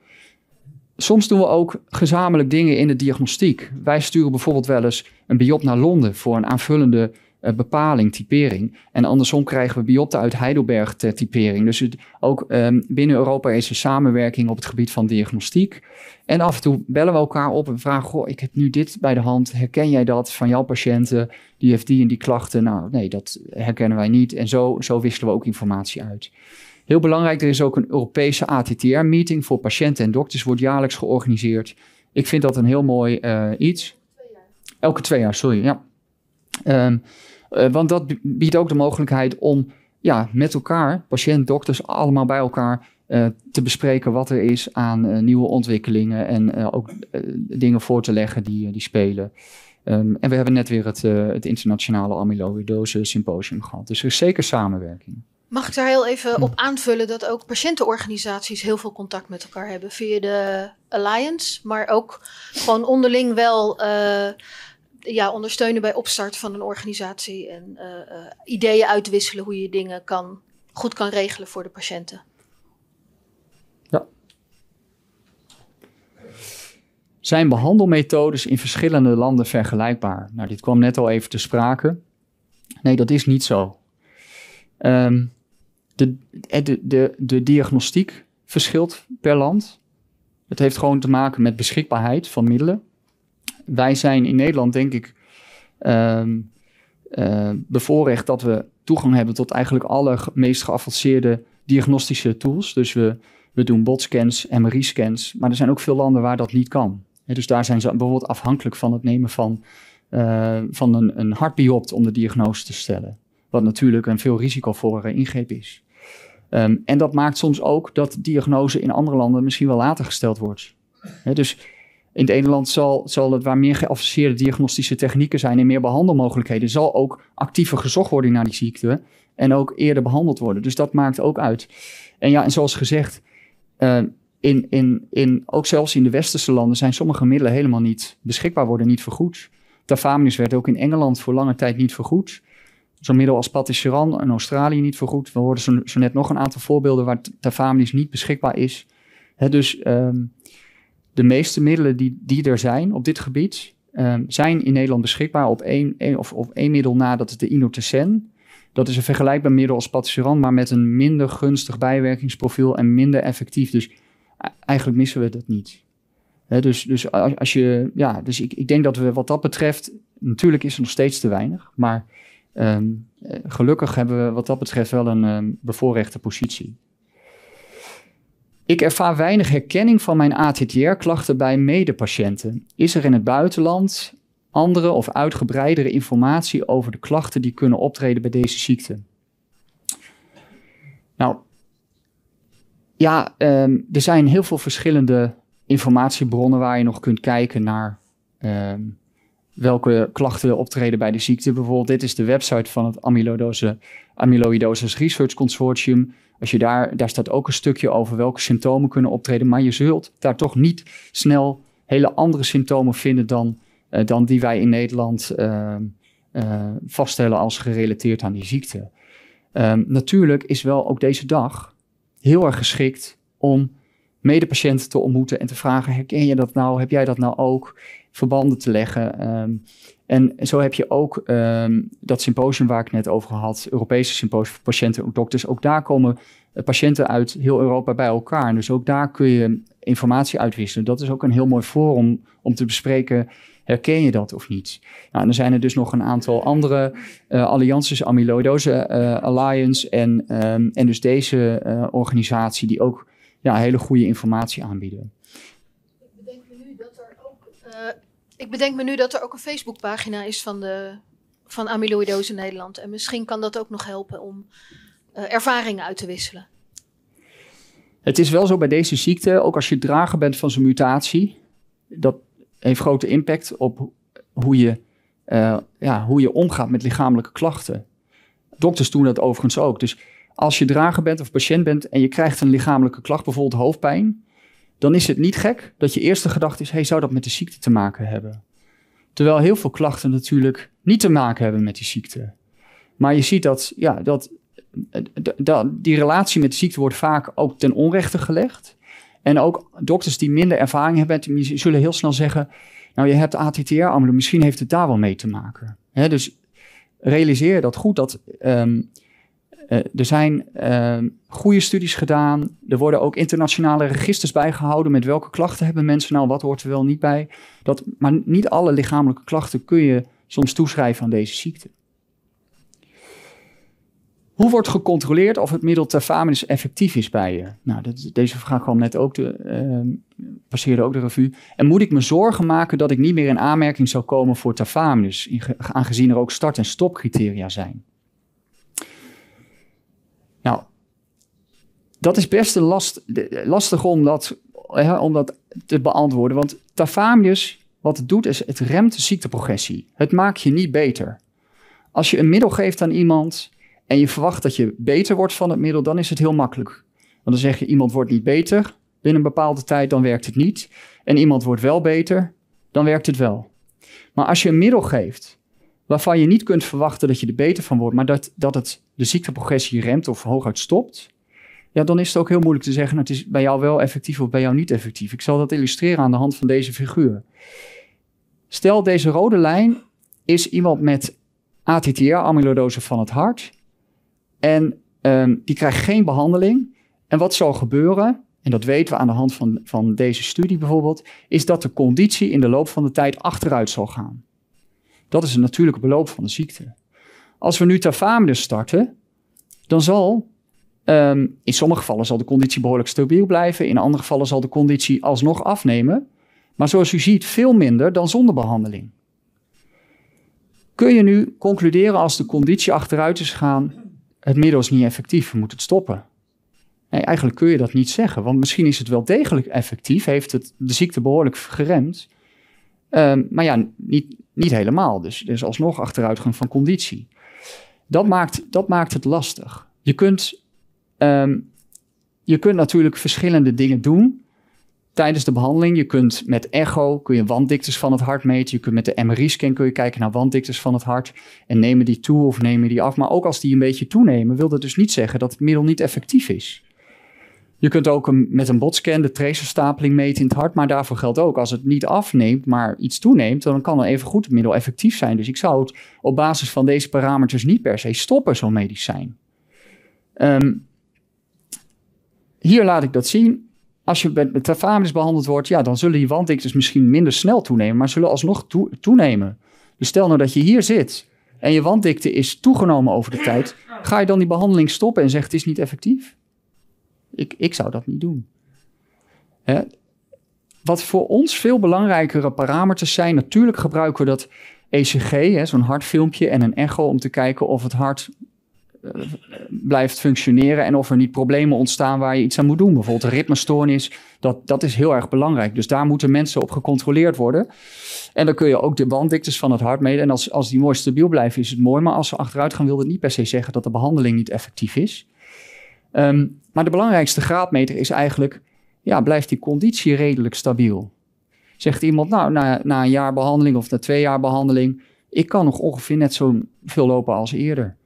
Soms doen we ook gezamenlijk dingen in de diagnostiek. Wij sturen bijvoorbeeld wel eens een biop naar Londen voor een aanvullende eh, bepaling, typering. En andersom krijgen we biopte uit Heidelberg typering. Dus ook ehm, binnen Europa is er samenwerking op het gebied van diagnostiek. En af en toe bellen we elkaar op en vragen: Goh, ik heb nu dit bij de hand. Herken jij dat van jouw patiënten? Die heeft die en die klachten. Nou, nee, dat herkennen wij niet. En zo, zo wisselen we ook informatie uit. Heel belangrijk, er is ook een Europese ATTR-meeting voor patiënten en dokters, wordt jaarlijks georganiseerd. Ik vind dat een heel mooi eh, iets. Elke twee jaar, sorry. Ja. Ehm, eh, want dat biedt ook de mogelijkheid om ja, met elkaar, patiënt, dokters, allemaal bij elkaar eh, te bespreken wat er is aan eh, nieuwe ontwikkelingen en ook dingen voor te leggen die, die spelen. Ehm, en we hebben net weer het, het internationale amyloïdose symposium gehad. Dus er is zeker samenwerking. Mag ik daar heel even op aanvullen dat ook patiëntenorganisaties heel veel contact met elkaar hebben via de Alliance, maar ook gewoon onderling wel ja, ondersteunen bij opstart van een organisatie en eh, eh, ideeën uitwisselen hoe je dingen kan, goed kan regelen voor de patiënten. Ja. Zijn behandelmethodes in verschillende landen vergelijkbaar? Nou, dit kwam net al even te sprake. Nee, dat is niet zo. Ehm, de, eh, de, de, de diagnostiek verschilt per land. Het heeft gewoon te maken met beschikbaarheid van middelen wij zijn in Nederland, denk ik, ehm, eh, bevoorrecht dat we toegang hebben tot eigenlijk alle meest geavanceerde diagnostische tools. Dus we, we doen botscans, MRI-scans, maar er zijn ook veel landen waar dat niet kan. dus daar zijn ze bijvoorbeeld afhankelijk van het nemen van, eh, van een, een hartbiopt om de diagnose te stellen. Wat natuurlijk een veel risicovollere ingreep is. Ehm, en dat maakt soms ook dat diagnose in andere landen misschien wel later gesteld wordt. dus in het ene land zal, zal het waar meer geavanceerde diagnostische technieken zijn en meer behandelmogelijkheden, zal ook actiever gezocht worden naar die ziekte en ook eerder behandeld worden. Dus dat maakt ook uit. En ja, en zoals gezegd, eh, in, in, in, ook zelfs in de westerse landen zijn sommige middelen helemaal niet beschikbaar worden, niet vergoed. Tafamidis werd ook in Engeland voor lange tijd niet vergoed. Zo'n middel als Patisiran in Australië niet vergoed. We hoorden zo, net nog een aantal voorbeelden waar tafamidis niet beschikbaar is. dus ehm, de meeste middelen die, die er zijn op dit gebied, ehm, zijn in Nederland beschikbaar op één, of één middel na, dat de Inotersen. Dat is een vergelijkbaar middel als patisiran, maar met een minder gunstig bijwerkingsprofiel en minder effectief. Dus e-, eigenlijk missen we dat niet. dus dus, als, als, je, ja, dus ik, ik denk dat we wat dat betreft, natuurlijk is er nog steeds te weinig, maar ehm, eh, gelukkig hebben we wat dat betreft wel een um, bevoorrechte positie. Ik ervaar weinig herkenning van mijn ATTR-klachten bij medepatiënten. Is er in het buitenland andere of uitgebreidere informatie over de klachten die kunnen optreden bij deze ziekte? Nou, ja, ehm, er zijn heel veel verschillende informatiebronnen waar je nog kunt kijken naar ehm, welke klachten optreden bij de ziekte. Bijvoorbeeld, dit is de website van het Amyloidosis Research Consortium. Als je daar, daar staat ook een stukje over welke symptomen kunnen optreden. Maar je zult daar toch niet snel hele andere symptomen vinden dan, eh, dan die wij in Nederland ehm, eh, vaststellen als gerelateerd aan die ziekte. Ehm, natuurlijk is wel ook deze dag heel erg geschikt om medepatiënten te ontmoeten en te vragen: herken je dat nou? Heb jij dat nou ook? Verbanden te leggen. Ehm, en zo heb je ook ehm, dat symposium waar ik net over had, Europese symposium voor patiënten en dokters. Ook daar komen eh, patiënten uit heel Europa bij elkaar. Dus ook daar kun je informatie uitwisselen. Dat is ook een heel mooi forum om te bespreken, herken je dat of niet? Nou, en er zijn er dus nog een aantal andere uh, allianties, Amyloidose uh, Alliance en, ehm, en dus deze eh, organisatie die ook ja, hele goede informatie aanbieden. Ik bedenk me nu dat er ook een Facebookpagina is van, de, van amyloïdose Nederland. En misschien kan dat ook nog helpen om eh, ervaringen uit te wisselen. Het is wel zo bij deze ziekte, ook als je drager bent van zo'n mutatie, dat heeft grote impact op hoe je, eh, ja, hoe je omgaat met lichamelijke klachten. Dokters doen dat overigens ook. Dus als je drager bent of patiënt bent en je krijgt een lichamelijke klacht, bijvoorbeeld hoofdpijn, dan is het niet gek dat je eerste gedachte is: hey, zou dat met de ziekte te maken hebben? Terwijl heel veel klachten natuurlijk niet te maken hebben met die ziekte. Maar je ziet dat, ja, dat, eh, die relatie met de ziekte wordt vaak ook ten onrechte gelegd. En ook dokters die minder ervaring hebben, die zullen heel snel zeggen: Nou, je hebt attr amelie, misschien heeft het daar wel mee te maken. dus realiseer dat goed dat ehm, eh, er zijn uh, goede studies gedaan. Er worden ook internationale registers bijgehouden met welke klachten hebben mensen nou, wat hoort er wel niet bij. Dat, maar niet alle lichamelijke klachten kun je soms toeschrijven aan deze ziekte. Hoe wordt gecontroleerd of het middel tafamidis effectief is bij je? Nou, deze vraag kwam net ook, de, uh, ook de revue. En moet ik me zorgen maken dat ik niet meer in aanmerking zou komen voor tafamidis, aangezien er ook start- en stopcriteria zijn? dat is best last, lastig om dat, hè, te beantwoorden. Want Tafamius, wat het doet, is het remt de ziekteprogressie. Het maakt je niet beter. Als je een middel geeft aan iemand en je verwacht dat je beter wordt van het middel, dan is het heel makkelijk. Want dan zeg je iemand wordt niet beter binnen een bepaalde tijd, dan werkt het niet. En iemand wordt wel beter, dan werkt het wel. Maar als je een middel geeft waarvan je niet kunt verwachten dat je er beter van wordt, maar dat, dat het de ziekteprogressie remt of hooguit stopt, ja, dan is het ook heel moeilijk te zeggen: het is bij jou wel effectief of bij jou niet effectief. Ik zal dat illustreren aan de hand van deze figuur. Stel, deze rode lijn is iemand met ATTR, amyloïdose van het hart. En ehm, die krijgt geen behandeling. En wat zal gebeuren, en dat weten we aan de hand van, van deze studie bijvoorbeeld, is dat de conditie in de loop van de tijd achteruit zal gaan. Dat is een natuurlijke beloop van de ziekte. Als we nu tafamidis starten, dan zal Ehm, in sommige gevallen zal de conditie behoorlijk stabiel blijven. In andere gevallen zal de conditie alsnog afnemen. Maar zoals u ziet, veel minder dan zonder behandeling. Kun je nu concluderen als de conditie achteruit is gegaan, het middel is niet effectief, we moeten het stoppen? Nee, eigenlijk kun je dat niet zeggen, want misschien is het wel degelijk effectief, heeft het de ziekte behoorlijk geremd, ehm, maar ja, niet, niet helemaal. Dus er is alsnog achteruitgang van conditie. Dat maakt, dat maakt het lastig. Je kunt Ehm, je kunt natuurlijk verschillende dingen doen tijdens de behandeling. Je kunt met echo kun je wanddiktes van het hart meten. Je kunt met de MRI-scan kun je kijken naar wanddiktes van het hart. En nemen die toe of nemen die af. Maar ook als die een beetje toenemen, wil dat dus niet zeggen dat het middel niet effectief is. Je kunt ook met een botscan de tracerstapeling meten in het hart. Maar daarvoor geldt ook, als het niet afneemt, maar iets toeneemt, dan kan het even goed het middel effectief zijn. Dus ik zou het op basis van deze parameters niet per se stoppen, zo'n medicijn. Um, hier laat ik dat zien. Als je met, met tafamidis behandeld wordt, ja, dan zullen die wanddiktes misschien minder snel toenemen, maar zullen alsnog toenemen. Dus stel nou dat je hier zit en je wanddikte is toegenomen over de tijd, ga je dan die behandeling stoppen en zeggen het is niet effectief? Ik, ik zou dat niet doen. Hè? Wat voor ons veel belangrijkere parameters zijn, natuurlijk gebruiken we dat ECG, zo'n hartfilmpje en een echo om te kijken of het hart eh, blijft functioneren en of er niet problemen ontstaan waar je iets aan moet doen. Bijvoorbeeld een ritmestoornis, dat, dat is heel erg belangrijk. Dus daar moeten mensen op gecontroleerd worden. En dan kun je ook de banddiktes van het hart meten. En als, als die mooi stabiel blijven, is het mooi. Maar als ze achteruit gaan, wil dat niet per se zeggen dat de behandeling niet effectief is. Ehm, maar de belangrijkste graadmeter is eigenlijk, ja, blijft die conditie redelijk stabiel? Zegt iemand, nou, na, na een jaar behandeling of na twee jaar behandeling, ik kan nog ongeveer net zo veel lopen als eerder.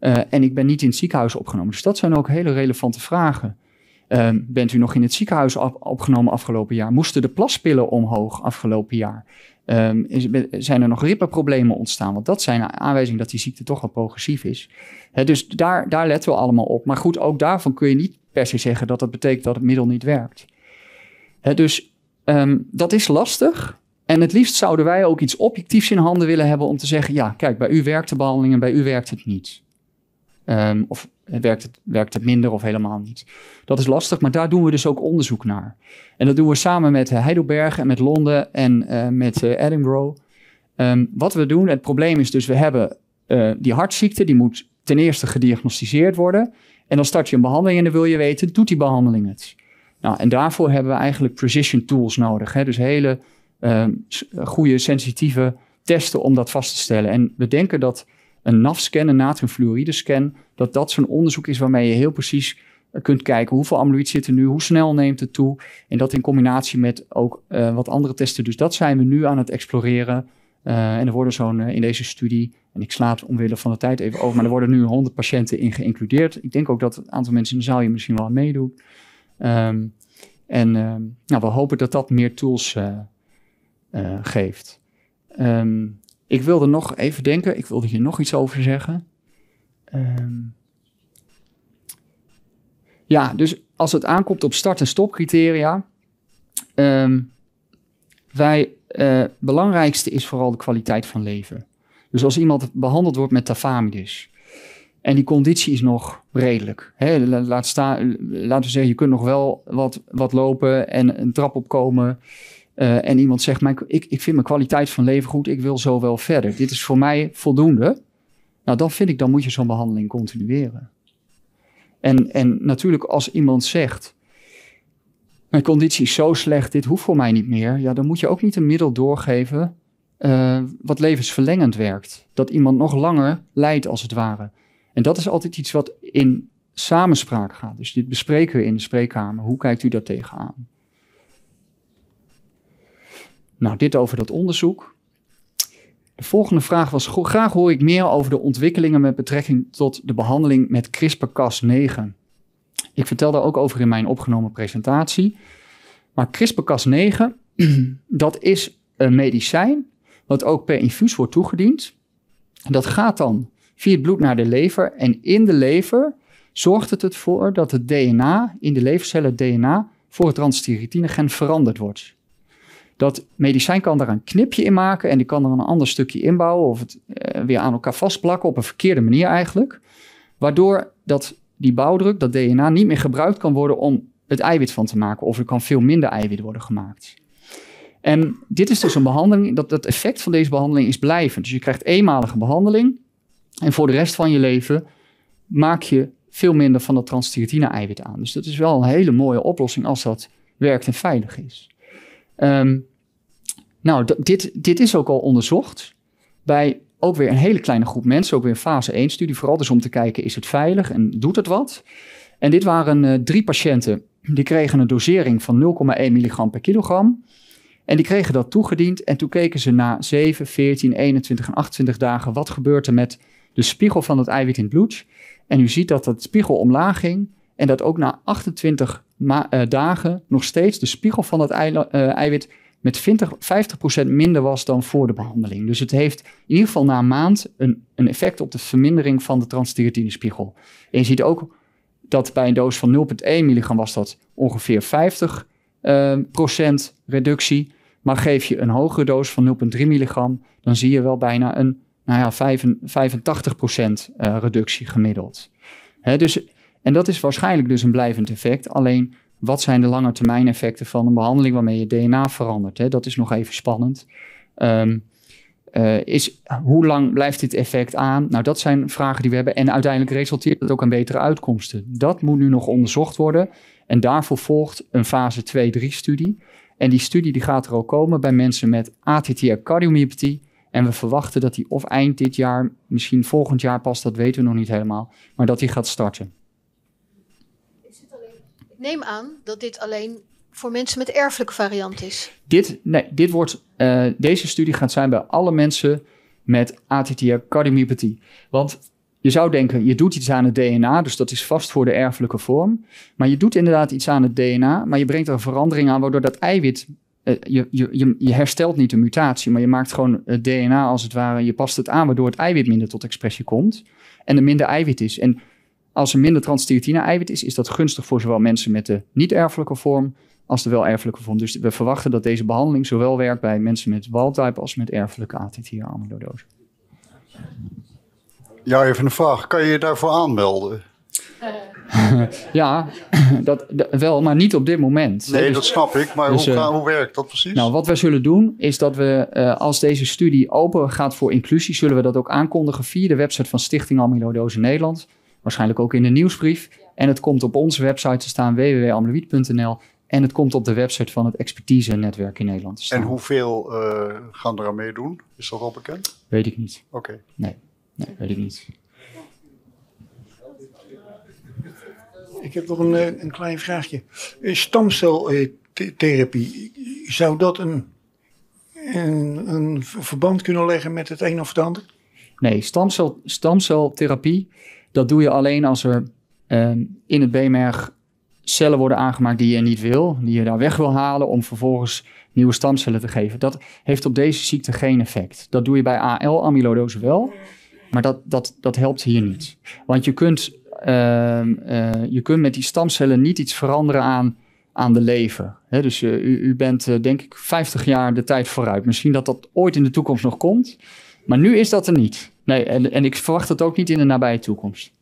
Eh, en ik ben niet in het ziekenhuis opgenomen. Dus dat zijn ook hele relevante vragen. Ehm, bent u nog in het ziekenhuis opgenomen afgelopen jaar? Moesten de plaspillen omhoog afgelopen jaar? Ehm, zijn er nog rippenproblemen ontstaan? Want dat zijn aanwijzingen dat die ziekte toch al progressief is. dus daar, daar letten we allemaal op. Maar goed, ook daarvan kun je niet per se zeggen dat dat betekent dat het middel niet werkt. dus ehm, dat is lastig. En het liefst zouden wij ook iets objectiefs in handen willen hebben om te zeggen: ja, kijk, bij u werkt de behandeling en bij u werkt het niet. Ehm, of werkt het, werkt het minder of helemaal niet? Dat is lastig, maar daar doen we dus ook onderzoek naar. En dat doen we samen met eh, Heidelberg en met Londen en eh, met uh, Edinburgh. Ehm, wat we doen, het probleem is dus, we hebben die hartziekte, die moet ten eerste gediagnosticeerd worden. En dan start je een behandeling en dan wil je weten, doet die behandeling het? Nou, en daarvoor hebben we eigenlijk precision tools nodig. Hè? Dus hele ehm, goede, sensitieve testen om dat vast te stellen. En we denken dat een NAF-scan, een natriumfluoride-scan, dat dat zo'n onderzoek is waarmee je heel precies eh, kunt kijken hoeveel amyloïd zit er nu, hoe snel neemt het toe. En dat in combinatie met ook eh, wat andere testen. Dus dat zijn we nu aan het exploreren. Eh, en er worden zo'n in deze studie, en ik het omwille van de tijd even over, maar er worden nu 100 patiënten in geïncludeerd. Ik denk ook dat een aantal mensen in de zaal je misschien wel aan meedoet. Ehm, en ehm, nou, we hopen dat dat meer tools geeft. Um, ik wilde nog even denken, ik wilde hier nog iets over zeggen. Ehm, ja, dus als het aankomt op start- en stopcriteria. Um, wij, eh, belangrijkste is vooral de kwaliteit van leven. Dus als iemand behandeld wordt met tafamidis. En die conditie is nog redelijk. laat staan, laten we zeggen, je kunt nog wel wat, wat lopen en een trap opkomen. Eh, en iemand zegt, mijn, ik, ik vind mijn kwaliteit van leven goed, ik wil zo wel verder. Dit is voor mij voldoende. Nou, dan vind ik, dan moet je zo'n behandeling continueren. En, en natuurlijk als iemand zegt, mijn conditie is zo slecht, dit hoeft voor mij niet meer. Ja, dan moet je ook niet een middel doorgeven eh, wat levensverlengend werkt. Dat iemand nog langer lijdt als het ware. En dat is altijd iets wat in samenspraak gaat. Dus dit bespreken we in de spreekkamer. Hoe kijkt u daar tegenaan? Nou, dit over dat onderzoek. De volgende vraag was: graag hoor ik meer over de ontwikkelingen met betrekking tot de behandeling met CRISPR-Cas9. Ik vertel daar ook over in mijn opgenomen presentatie. Maar CRISPR-Cas9, dat is een medicijn wat ook per infuus wordt toegediend. Dat gaat dan via het bloed naar de lever en in de lever zorgt het ervoor dat het DNA in de levercellen DNA voor het transthyretine-gen veranderd wordt. Dat medicijn kan daar een knipje in maken en die kan er een ander stukje inbouwen of het eh, weer aan elkaar vastplakken op een verkeerde manier eigenlijk. Waardoor dat, die bouwdruk, dat DNA, niet meer gebruikt kan worden om het eiwit van te maken. Of er kan veel minder eiwit worden gemaakt. En dit is dus een behandeling, dat, dat effect van deze behandeling is blijvend. Dus je krijgt eenmalige behandeling en voor de rest van je leven maak je veel minder van dat transthyretine-eiwit aan. Dus dat is wel een hele mooie oplossing als dat werkt en veilig is. Ehm, nou, dit, dit is ook al onderzocht bij ook weer een hele kleine groep mensen, ook weer een fase 1 studie. Vooral dus om te kijken, is het veilig en doet het wat? En dit waren eh, drie patiënten. Die kregen een dosering van 0,1 milligram per kilogram. En die kregen dat toegediend. En toen keken ze na 7, 14, 21 en 28 dagen. Wat gebeurde met de spiegel van het eiwit in het bloed? En u ziet dat dat spiegel omlaag ging. En dat ook na 28 eh, dagen nog steeds de spiegel van dat eh, eiwit met 50% minder was dan voor de behandeling. Dus het heeft in ieder geval na een maand een, een effect op de vermindering van de transthyretinespiegel. En je ziet ook dat bij een doos van 0,1 milligram was dat ongeveer 50% eh, procent reductie. Maar geef je een hogere doos van 0,3 milligram, dan zie je wel bijna een nou ja, 85 eh, reductie gemiddeld. Hè, dus, en dat is waarschijnlijk dus een blijvend effect. Alleen wat zijn de lange termijn effecten van een behandeling waarmee je DNA verandert? Hè? Dat is nog even spannend. Ehm, eh, is hoe lang blijft dit effect aan? Nou, dat zijn vragen die we hebben. En uiteindelijk resulteert het ook in betere uitkomsten. Dat moet nu nog onderzocht worden. En daarvoor volgt een fase 2-3-studie. En die studie die gaat er al komen bij mensen met ATTR cardiomyopathie. En we verwachten dat die of eind dit jaar, misschien volgend jaar pas, dat weten we nog niet helemaal, maar dat die gaat starten neem aan dat dit alleen voor mensen met erfelijke variant is. Dit, nee, dit wordt, eh, deze studie gaat zijn bij alle mensen met ATTR-cardiomyopathie. Want je zou denken, je doet iets aan het DNA, dus dat is vast voor de erfelijke vorm. Maar je doet inderdaad iets aan het DNA, maar je brengt er een verandering aan, waardoor dat eiwit. Eh, je, je, je herstelt niet de mutatie, maar je maakt gewoon het DNA als het ware. Je past het aan, waardoor het eiwit minder tot expressie komt. En er minder eiwit is. En als er minder transtirotine-eiwit is, is dat gunstig voor zowel mensen met de niet-erfelijke vorm als de wel-erfelijke vorm. Dus we verwachten dat deze behandeling zowel werkt bij mensen met wild als met erfelijke ATTR-amyloidose. Ja, even een vraag. Kan je je daarvoor aanmelden? Eh. ja, dat, wel, maar niet op dit moment. Nee, dus- dat snap ik. Maar dus, hoe, eh, hoe, werkt dat precies? Nou, wat wij zullen doen is dat we, eh, als deze studie open gaat voor inclusie, zullen we dat ook aankondigen via de website van Stichting Amyloidose Nederland waarschijnlijk ook in de nieuwsbrief. En het komt op onze website te staan, www.amlewiet.nl. En het komt op de website van het Expertise Netwerk in Nederland En hoeveel eh, gaan er aan meedoen? Is dat al bekend? Weet ik niet. Oké. Nee. nee, weet ik niet. Ik heb nog een, eh, een klein vraagje. Eh, stamceltherapie, zou dat een, een, een verband kunnen leggen met het een of het ander? Nee, stamcel, stamceltherapie dat doe je alleen als er ehm, in het BMR cellen worden aangemaakt die je niet wil, die je daar weg wil halen om vervolgens nieuwe stamcellen te geven. Dat heeft op deze ziekte geen effect. Dat doe je bij AL-amyloidose wel, maar dat, dat, dat helpt hier niet. Want je kunt, ehm, eh, je kunt met die stamcellen niet iets veranderen aan, aan de lever. dus u, u, bent eh, denk ik 50 jaar de tijd vooruit. Misschien dat dat ooit in de toekomst nog komt. Maar nu is dat er niet. Nee, en, en ik verwacht het ook niet in de nabije toekomst.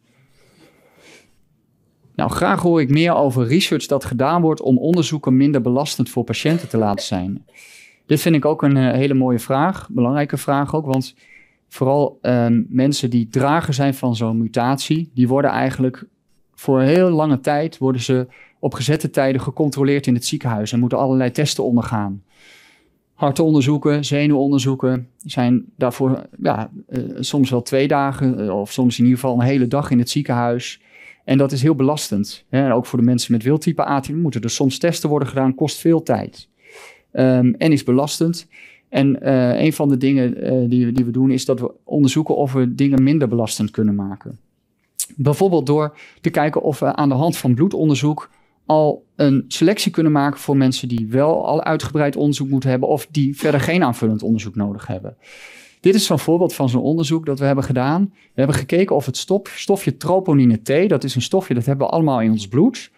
Nou, graag hoor ik meer over research dat gedaan wordt om onderzoeken minder belastend voor patiënten te laten zijn. Dit vind ik ook een eh, hele mooie vraag, belangrijke vraag ook, want vooral ehm, mensen die drager zijn van zo'n mutatie, die worden eigenlijk voor een heel lange tijd worden ze op gezette tijden gecontroleerd in het ziekenhuis en moeten allerlei testen ondergaan hartonderzoeken, zenuwonderzoeken zijn daarvoor ja, eh, soms wel twee dagen eh, of soms in ieder geval een hele dag in het ziekenhuis. En dat is heel belastend. Hè? En ook voor de mensen met wildtype ATM moeten er dus soms testen worden gedaan, kost veel tijd ehm, en is belastend. En eh, een van de dingen die, die we doen is dat we onderzoeken of we dingen minder belastend kunnen maken. Bijvoorbeeld door te kijken of we aan de hand van bloedonderzoek al een selectie kunnen maken voor mensen die wel al uitgebreid onderzoek moeten hebben of die verder geen aanvullend onderzoek nodig hebben. Dit is een voorbeeld van zo'n onderzoek dat we hebben gedaan. We hebben gekeken of het stofje troponine T, dat is een stofje dat hebben we allemaal in ons bloed.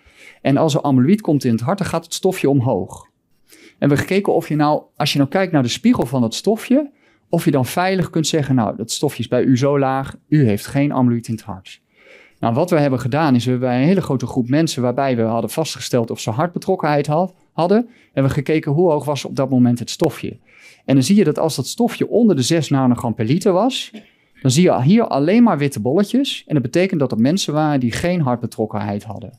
En als er amyloïd komt in het hart, dan gaat het stofje omhoog. En we hebben gekeken of je nou, als je nou kijkt naar de spiegel van dat stofje, of je dan veilig kunt zeggen, nou, dat stofje is bij u zo laag, u heeft geen amyloïd in het hart. Nou, wat we hebben gedaan is we bij een hele grote groep mensen waarbij we hadden vastgesteld of ze hartbetrokkenheid hadden, hebben we gekeken hoe hoog was op dat moment het stofje. En dan zie je dat als dat stofje onder de 6 nanogram per liter was, dan zie je hier alleen maar witte bolletjes. En dat betekent dat er mensen waren die geen hartbetrokkenheid hadden.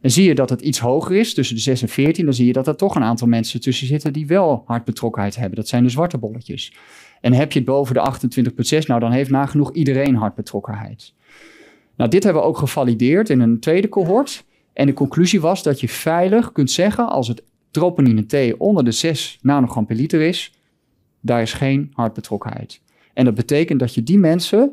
En zie je dat het iets hoger is, tussen de 6 en 14, dan zie je dat er toch een aantal mensen tussen zitten die wel hartbetrokkenheid hebben. Dat zijn de zwarte bolletjes. En heb je het boven de 28,6, nou dan heeft nagenoeg iedereen hartbetrokkenheid. Nou, dit hebben we ook gevalideerd in een tweede cohort. En de conclusie was dat je veilig kunt zeggen als het troponine T onder de 6 nanogram per liter is, daar is geen hartbetrokkenheid. En dat betekent dat je die mensen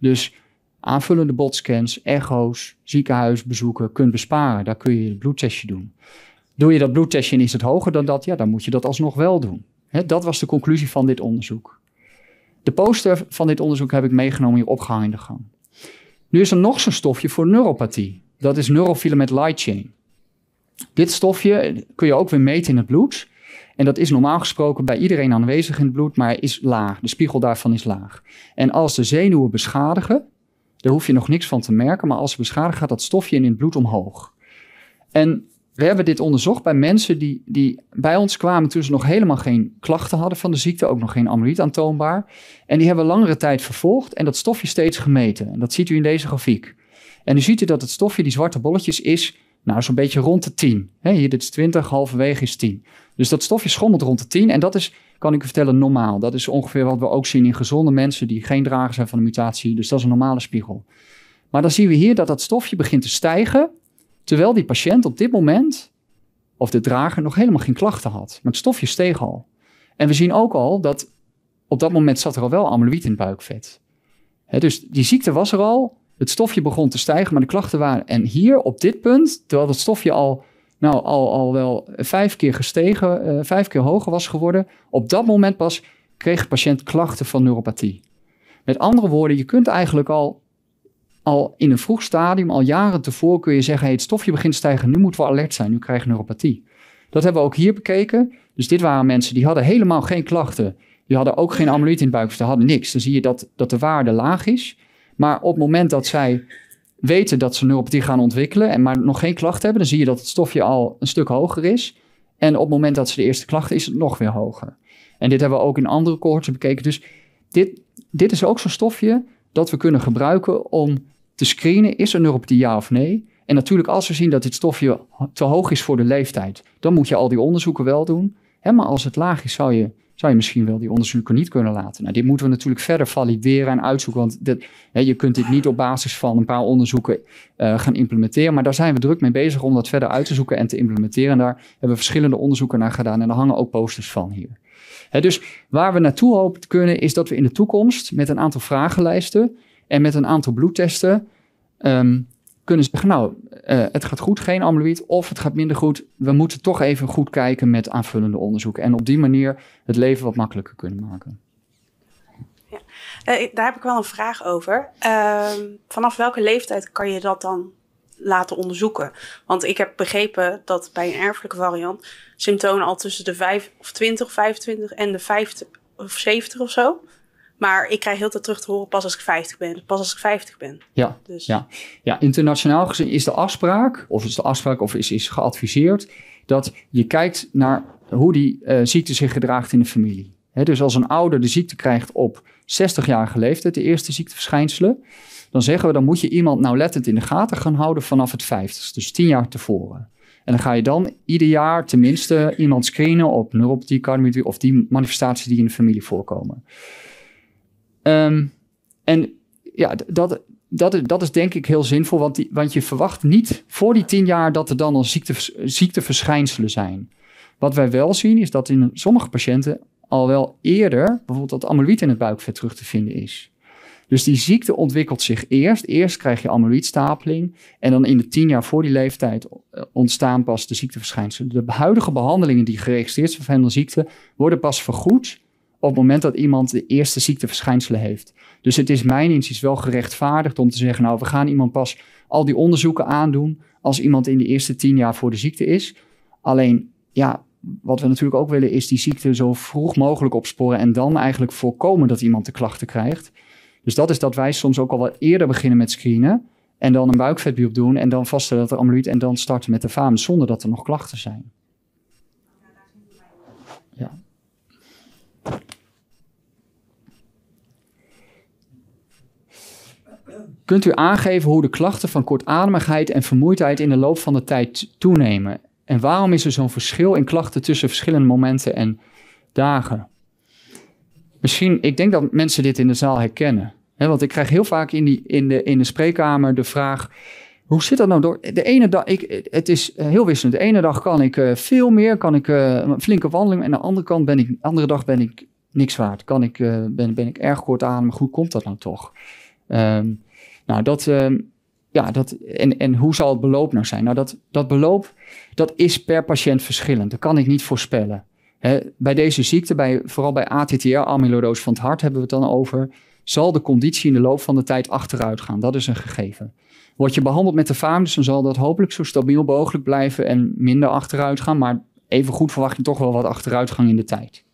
dus aanvullende botscans, echo's, ziekenhuisbezoeken kunt besparen. Daar kun je het bloedtestje doen. Doe je dat bloedtestje en is het hoger dan dat, ja, dan moet je dat alsnog wel doen. dat was de conclusie van dit onderzoek. De poster van dit onderzoek heb ik meegenomen hier opgehangen in de gang. Nu is er nog zo'n stofje voor neuropathie. Dat is neurofilament light chain. Dit stofje kun je ook weer meten in het bloed. En dat is normaal gesproken bij iedereen aanwezig in het bloed, maar is laag. De spiegel daarvan is laag. En als de zenuwen beschadigen, daar hoef je nog niks van te merken, maar als ze beschadigen gaat dat stofje in het bloed omhoog. En we hebben dit onderzocht bij mensen die, die bij ons kwamen toen ze nog helemaal geen klachten hadden van de ziekte, ook nog geen amyloïd aantoonbaar. En die hebben langere tijd vervolgd en dat stofje steeds gemeten. En dat ziet u in deze grafiek. En u ziet u dat het stofje, die zwarte bolletjes, is nou zo'n beetje rond de 10. hier dit is 20, halverwege is 10. Dus dat stofje schommelt rond de 10 en dat is, kan ik u vertellen, normaal. Dat is ongeveer wat we ook zien in gezonde mensen die geen drager zijn van de mutatie. Dus dat is een normale spiegel. Maar dan zien we hier dat dat stofje begint te stijgen Terwijl die patiënt op dit moment, of de drager, nog helemaal geen klachten had. Maar het stofje steeg al. En we zien ook al dat op dat moment zat er al wel amyloïd in het buikvet. dus die ziekte was er al, het stofje begon te stijgen, maar de klachten waren... En hier, op dit punt, terwijl het stofje al, nou, al, al wel vijf keer gestegen, uh, vijf keer hoger was geworden... op dat moment pas kreeg de patiënt klachten van neuropathie. Met andere woorden, je kunt eigenlijk al al in een vroeg stadium, al jaren tevoren, kun je zeggen: het stofje begint te stijgen, nu moeten we alert zijn, nu krijgen we neuropathie. Dat hebben we ook hier bekeken. Dus dit waren mensen die hadden helemaal geen klachten. Die hadden ook geen amyloïd in het buik, ze hadden niks. Dan zie je dat, dat de waarde laag is. Maar op het moment dat zij weten dat ze neuropathie gaan ontwikkelen, en maar nog geen klachten hebben, dan zie je dat het stofje al een stuk hoger is. En op het moment dat ze de eerste klachten is het nog weer hoger. En dit hebben we ook in andere cohorts bekeken. Dus dit, dit is ook zo'n stofje dat we kunnen gebruiken om te screenen, is een neuropathie ja of nee? En natuurlijk als we zien dat dit stofje te hoog is voor de leeftijd, dan moet je al die onderzoeken wel doen. Hè, maar als het laag is, zou je, zou je misschien wel die onderzoeken niet kunnen laten. Nou, dit moeten we natuurlijk verder valideren en uitzoeken, want hè, je kunt dit niet op basis van een paar onderzoeken eh, gaan implementeren. Maar daar zijn we druk mee bezig om dat verder uit te zoeken en te implementeren. En daar hebben we verschillende onderzoeken naar gedaan en daar hangen ook posters van hier. dus waar we naartoe hopen te kunnen is dat we in de toekomst met een aantal vragenlijsten en met een aantal bloedtesten ehm, kunnen ze zeggen, nou, eh, het gaat goed, geen amyloïd, of het gaat minder goed. We moeten toch even goed kijken met aanvullende onderzoeken. En op die manier het leven wat makkelijker kunnen maken. Ja. Eh, daar heb ik wel een vraag over. Ehm, vanaf welke leeftijd kan je dat dan laten onderzoeken? Want ik heb begrepen dat bij een erfelijke variant symptomen al tussen de 5, of 20, 25 en de 50 of 70 of zo maar ik krijg heel veel terug te horen pas als ik 50 ben. Pas als ik 50 ben. Ja, dus. ja. ja internationaal gezien is de afspraak, of is de afspraak, of is, is geadviseerd, dat je kijkt naar hoe die eh, ziekte zich gedraagt in de familie. dus als een ouder de ziekte krijgt op 60-jarige leeftijd, de eerste ziekteverschijnselen, dan zeggen we dan moet je iemand nauwlettend in de gaten gaan houden vanaf het 50 dus 10 jaar tevoren. En dan ga je dan ieder jaar tenminste iemand screenen op neuropathie, of die manifestaties die in de familie voorkomen. Ehm, en ja, dat, dat, dat is denk ik heel zinvol, want, want je verwacht niet voor die tien jaar dat er dan al ziekte, ziekteverschijnselen zijn. Wat wij wel zien is dat in sommige patiënten al wel eerder bijvoorbeeld dat amyloïd in het buikvet terug te vinden is. Dus die ziekte ontwikkelt zich eerst. Eerst krijg je amyloïdstapeling. En dan in de tien jaar voor die leeftijd eh, ontstaan pas de ziekteverschijnselen. De huidige behandelingen die geregistreerd zijn voor ziekte worden pas vergoed op het moment dat iemand de eerste ziekteverschijnselen heeft. Dus het is mijn inziens wel gerechtvaardigd om te zeggen, nou, we gaan iemand pas al die onderzoeken aandoen als iemand in de eerste tien jaar voor de ziekte is. Alleen, ja, wat we natuurlijk ook willen is die ziekte zo vroeg mogelijk opsporen en dan eigenlijk voorkomen dat iemand de klachten krijgt. Dus dat is dat wij soms ook al wat eerder beginnen met screenen en dan een buikvetbiop doen en dan vaststellen dat er amyloïd en dan starten met de faam zonder dat er nog klachten zijn. Kunt u aangeven hoe de klachten van kortademigheid en vermoeidheid in de loop van de tijd toenemen? En waarom is er zo'n verschil in klachten tussen verschillende momenten en dagen? Misschien, ik denk dat mensen dit in de zaal herkennen. want ik krijg heel vaak in, die, in, de, in de spreekkamer de vraag: hoe zit dat nou door? De ene dag, ik, het is eh, heel wisselend. De ene dag kan ik eh, veel meer, kan ik eh, een flinke wandeling. En aan de andere kant ben ik, andere dag ben ik niks waard. Kan ik, ben, ben ik erg kort aan, maar hoe komt dat nou toch? Ehm, nou, dat, ehm, ja, dat, en, en hoe zal het beloop nou zijn? Nou, dat, dat beloop, dat is per patiënt verschillend. Dat kan ik niet voorspellen. bij deze ziekte, bij, vooral bij ATTR, amyloïdose van het hart, hebben we het dan over, zal de conditie in de loop van de tijd achteruit gaan. Dat is een gegeven. Word je behandeld met de faam, dus dan zal dat hopelijk zo stabiel mogelijk blijven en minder achteruit gaan. Maar even goed verwacht je toch wel wat achteruitgang in de tijd.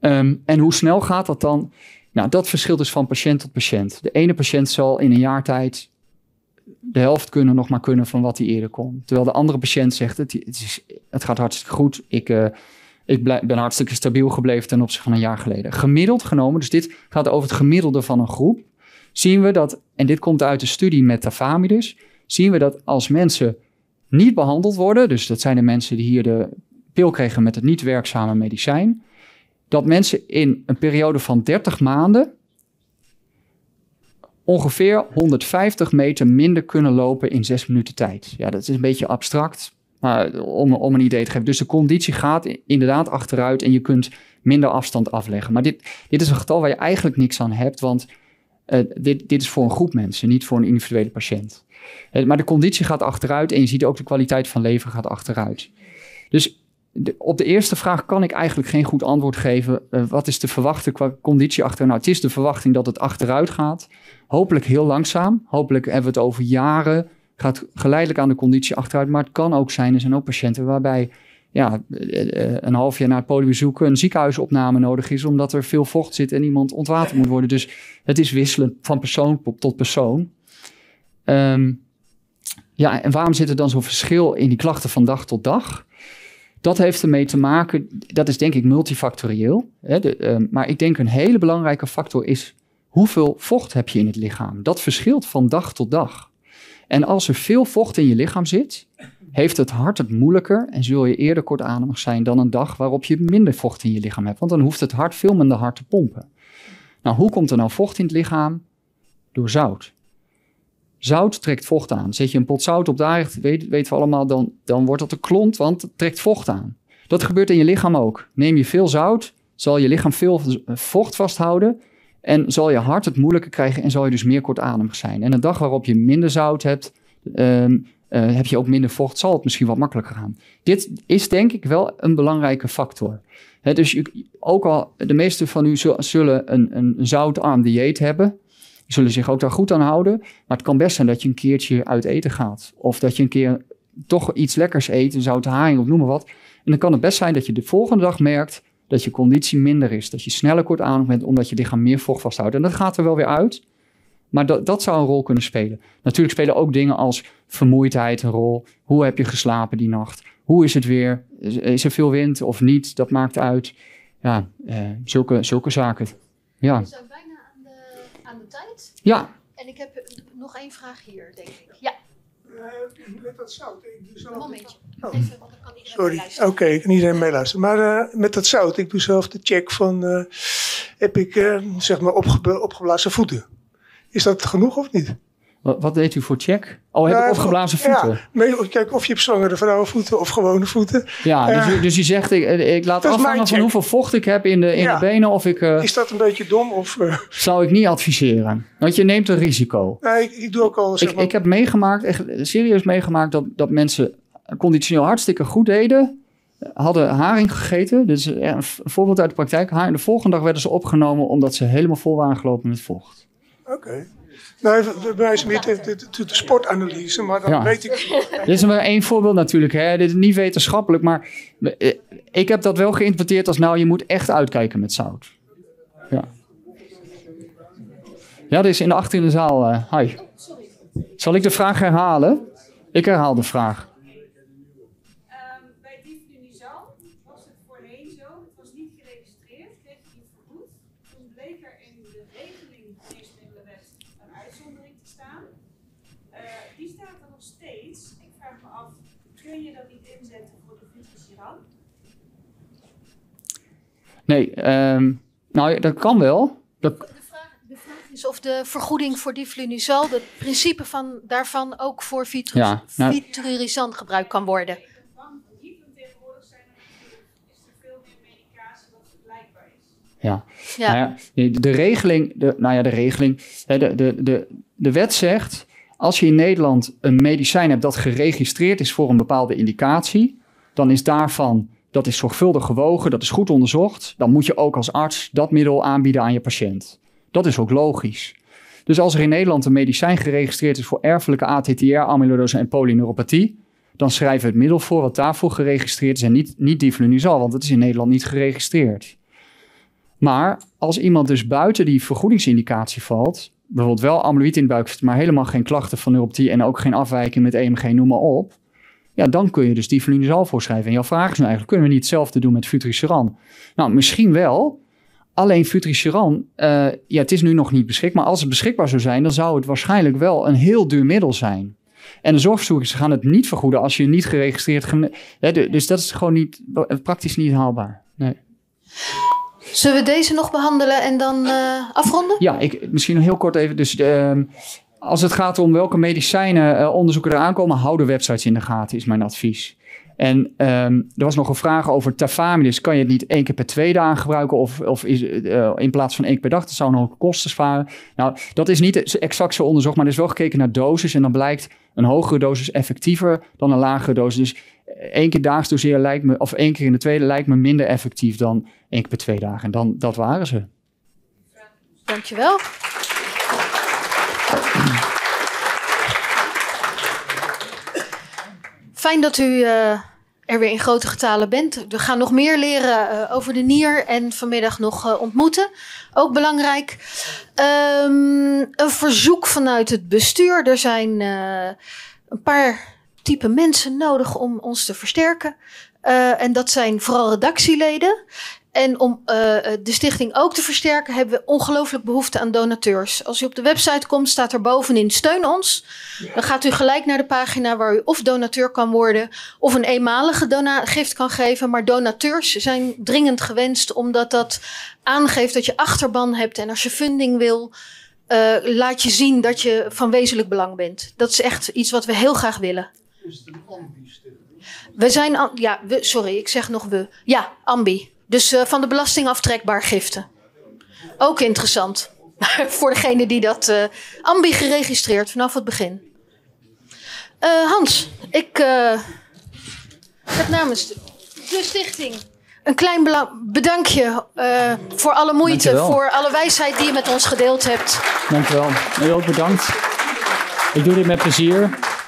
Ehm, en hoe snel gaat dat dan? Nou, dat verschilt dus van patiënt tot patiënt. De ene patiënt zal in een jaar tijd de helft kunnen nog maar kunnen van wat hij eerder kon. Terwijl de andere patiënt zegt, het, is, het gaat hartstikke goed. Ik, eh, ik ben hartstikke stabiel gebleven ten opzichte van een jaar geleden. Gemiddeld genomen, dus dit gaat over het gemiddelde van een groep zien we dat, en dit komt uit de studie met Tafami dus, zien we dat als mensen niet behandeld worden, dus dat zijn de mensen die hier de pil kregen met het niet werkzame medicijn, dat mensen in een periode van 30 maanden ongeveer 150 meter minder kunnen lopen in 6 minuten tijd. Ja, dat is een beetje abstract, maar om, om een idee te geven. Dus de conditie gaat inderdaad achteruit en je kunt minder afstand afleggen. Maar dit, dit is een getal waar je eigenlijk niks aan hebt, want eh, dit, dit is voor een groep mensen, niet voor een individuele patiënt. Eh, maar de conditie gaat achteruit en je ziet ook de kwaliteit van leven gaat achteruit. Dus op de eerste vraag kan ik eigenlijk geen goed antwoord geven. Eh, wat is de verwachte qua conditie achter? Nou, het is de verwachting dat het achteruit gaat. Hopelijk heel langzaam. Hopelijk hebben we het over jaren. Gaat geleidelijk aan de conditie achteruit. Maar het kan ook zijn, er zijn ook patiënten waarbij ja, eh, eh, een half jaar na het zoeken, een ziekenhuisopname nodig is, omdat er veel vocht zit en iemand ontwaterd moet worden. Dus het is wisselend van persoon tot persoon. Ehm, ja, en waarom zit er dan zo'n verschil in die klachten van dag tot dag? Dat heeft ermee te maken, dat is denk ik multifactorieel. Hè, de, ehm, maar ik denk een hele belangrijke factor is hoeveel vocht heb je in het lichaam. Dat verschilt van dag tot dag. En als er veel vocht in je lichaam zit, heeft het hart het moeilijker en zul je eerder kortademig zijn dan een dag waarop je minder vocht in je lichaam hebt. Want dan hoeft het hart veel minder hard te pompen. Nou, hoe komt er nou vocht in het lichaam? Door zout. Zout trekt vocht aan. Zet je een pot zout op de aarde, weet, weten we allemaal, dan, dan wordt dat een klont, want het trekt vocht aan. Dat gebeurt in je lichaam ook. Neem je veel zout, zal je lichaam veel eh, vocht vasthouden en zal je hart het moeilijker krijgen en zal je dus meer kortademig zijn. En een dag waarop je minder zout hebt, Ehm, eh, heb je ook minder vocht, zal het misschien wat makkelijker gaan. Dit is denk ik wel een belangrijke factor. dus ook al de meeste van u zullen een, een zoutarm dieet hebben, zullen zich ook daar goed aan houden. Maar het kan best zijn dat je een keertje uit eten gaat. Of dat je een keer toch iets lekkers eet, een zoute haring of noem maar wat. En dan kan het best zijn dat je de volgende dag merkt dat je conditie minder is. Dat je sneller kort aan bent omdat je lichaam meer vocht vasthoudt. En dat gaat er wel weer uit. Maar dat, dat zou een rol kunnen spelen. Natuurlijk spelen ook dingen als vermoeidheid een rol. Hoe heb je geslapen die nacht? Hoe is het weer? Is, er veel wind of niet? Dat maakt uit. Ja, eh, zulke, zulke zaken. Ja. We zijn bijna aan de, aan de tijd. Ja. En ik heb nog één vraag hier, denk ik. Ja. Eh, met dat zout. Ik Momentje. Oh. Sorry, oké, okay, iedereen meeluisteren. Maar eh, met dat zout, ik doe zelf de check van... Eh, heb ik, zeg maar, opgeblazen voeten? Is dat genoeg of niet? Wat, wat deed u voor check? Oh, heb ik voeten. Ja, kijk, of je hebt zwangere voeten of gewone voeten. Ja, dus, eh, u, dus, u, zegt, ik, eh, ik laat afhangen van hoeveel vocht ik heb in de, in de benen. Of ik, eh, is dat een beetje dom? Of, uh, zou ik niet adviseren. Want je neemt een risico. Nee, ik, doe ook al... Zeg maar, ik, heb meegemaakt, echt serieus meegemaakt, dat, dat mensen conditioneel hartstikke goed deden. Hadden haring gegeten. Dit een voorbeeld uit de praktijk. de volgende dag werden ze opgenomen omdat ze helemaal vol waren gelopen met vocht. Oké. Okay. Nee, bij wijze meer de, de, de, sportanalyse, maar dan weet ik. Dit is maar één voorbeeld natuurlijk. Hè. Dit is niet wetenschappelijk, maar eh, ik heb dat wel geïnterpreteerd als: nou, je moet echt uitkijken met zout. Ja. Ja, er is in de achterin de zaal. Uh, hi. Zal ik de vraag herhalen? Ik herhaal de vraag. Nee, um, nou dat kan wel. Dat... De, vraag, is of de vergoeding voor diflunisal, het principe van, daarvan ook voor vitrus, ja, nou- viturisant gebruikt kan worden. Ja. ja. Nou ja de, de regeling, de, nou ja, de regeling. De, de, de, de wet zegt. Als je in Nederland een medicijn hebt dat geregistreerd is voor een bepaalde indicatie, dan is daarvan dat is zorgvuldig gewogen, dat is goed onderzocht. Dan moet je ook als arts dat middel aanbieden aan je patiënt. Dat is ook logisch. Dus als er in Nederland een medicijn geregistreerd is voor erfelijke ATTR, amyloïdose en polyneuropathie, dan schrijven we het middel voor wat daarvoor geregistreerd is en niet, niet diflunisal, want dat is in Nederland niet geregistreerd. Maar als iemand dus buiten die vergoedingsindicatie valt, bijvoorbeeld wel amyloïd in buik, maar helemaal geen klachten van neuropathie en ook geen afwijking met EMG, noem maar op, ja, dan kun je dus die al voorschrijven. En jouw vraag is nou eigenlijk, kunnen we niet hetzelfde doen met Futriceran? Nou, misschien wel. Alleen Futriceran, eh, ja, het is nu nog niet beschikbaar. Maar als het beschikbaar zou zijn, dan zou het waarschijnlijk wel een heel duur middel zijn. En de zorgzoekers gaan het niet vergoeden als je niet geregistreerd... dus dat is gewoon niet, eh, praktisch niet haalbaar. Nee. Zullen we deze nog behandelen en dan eh, afronden? Ja, ik, misschien nog heel kort even. Dus ehm, als het gaat om welke medicijnen uh, onderzoeken er aankomen, houden websites in de gaten, is mijn advies. En ehm, er was nog een vraag over tafamidis. Kan je het niet één keer per twee dagen gebruiken? Of, of is, eh, in plaats van één keer per dag? Dat zou nog kosten sparen. Nou, dat is niet exact zo onderzocht. Maar er is wel gekeken naar dosis. En dan blijkt een hogere dosis effectiever dan een lagere dosis. Dus eh, één keer daags doseren lijkt me... of één keer in de tweede lijkt me minder effectief dan één keer per twee dagen. En dan, dat waren ze. Dankjewel. Fijn dat u eh, er weer in grote getalen bent. We gaan nog meer leren eh, over de nier en vanmiddag nog eh, ontmoeten. Ook belangrijk. Ehm, een verzoek vanuit het bestuur. Er zijn een paar type mensen nodig om ons te versterken. en dat zijn vooral redactieleden. En om eh, eh, de stichting ook te versterken, hebben we ongelooflijk behoefte aan donateurs. Als u op de website komt, staat er bovenin steun ons. Dan gaat u gelijk naar de pagina waar u of donateur kan worden of een eenmalige gift kan geven. Maar donateurs zijn dringend gewenst, omdat dat aangeeft dat je achterban hebt. En als je funding wil, eh, laat je zien dat je van wezenlijk belang bent. Dat is echt iets wat we heel graag willen. Is het een ambi-stichting? We zijn, ja, we, sorry, ik zeg nog we. Ja, ambi. Dus eh, van de belastingaftrekbaar giften. Ook interessant. Voor degene die dat uh, ambi geregistreerd vanaf het begin. Eh, Hans, ik heb namens de, stichting een klein bedankje voor alle moeite, voor alle wijsheid die je met ons gedeeld hebt. Dankjewel. U ook bedankt. Ik doe dit met plezier.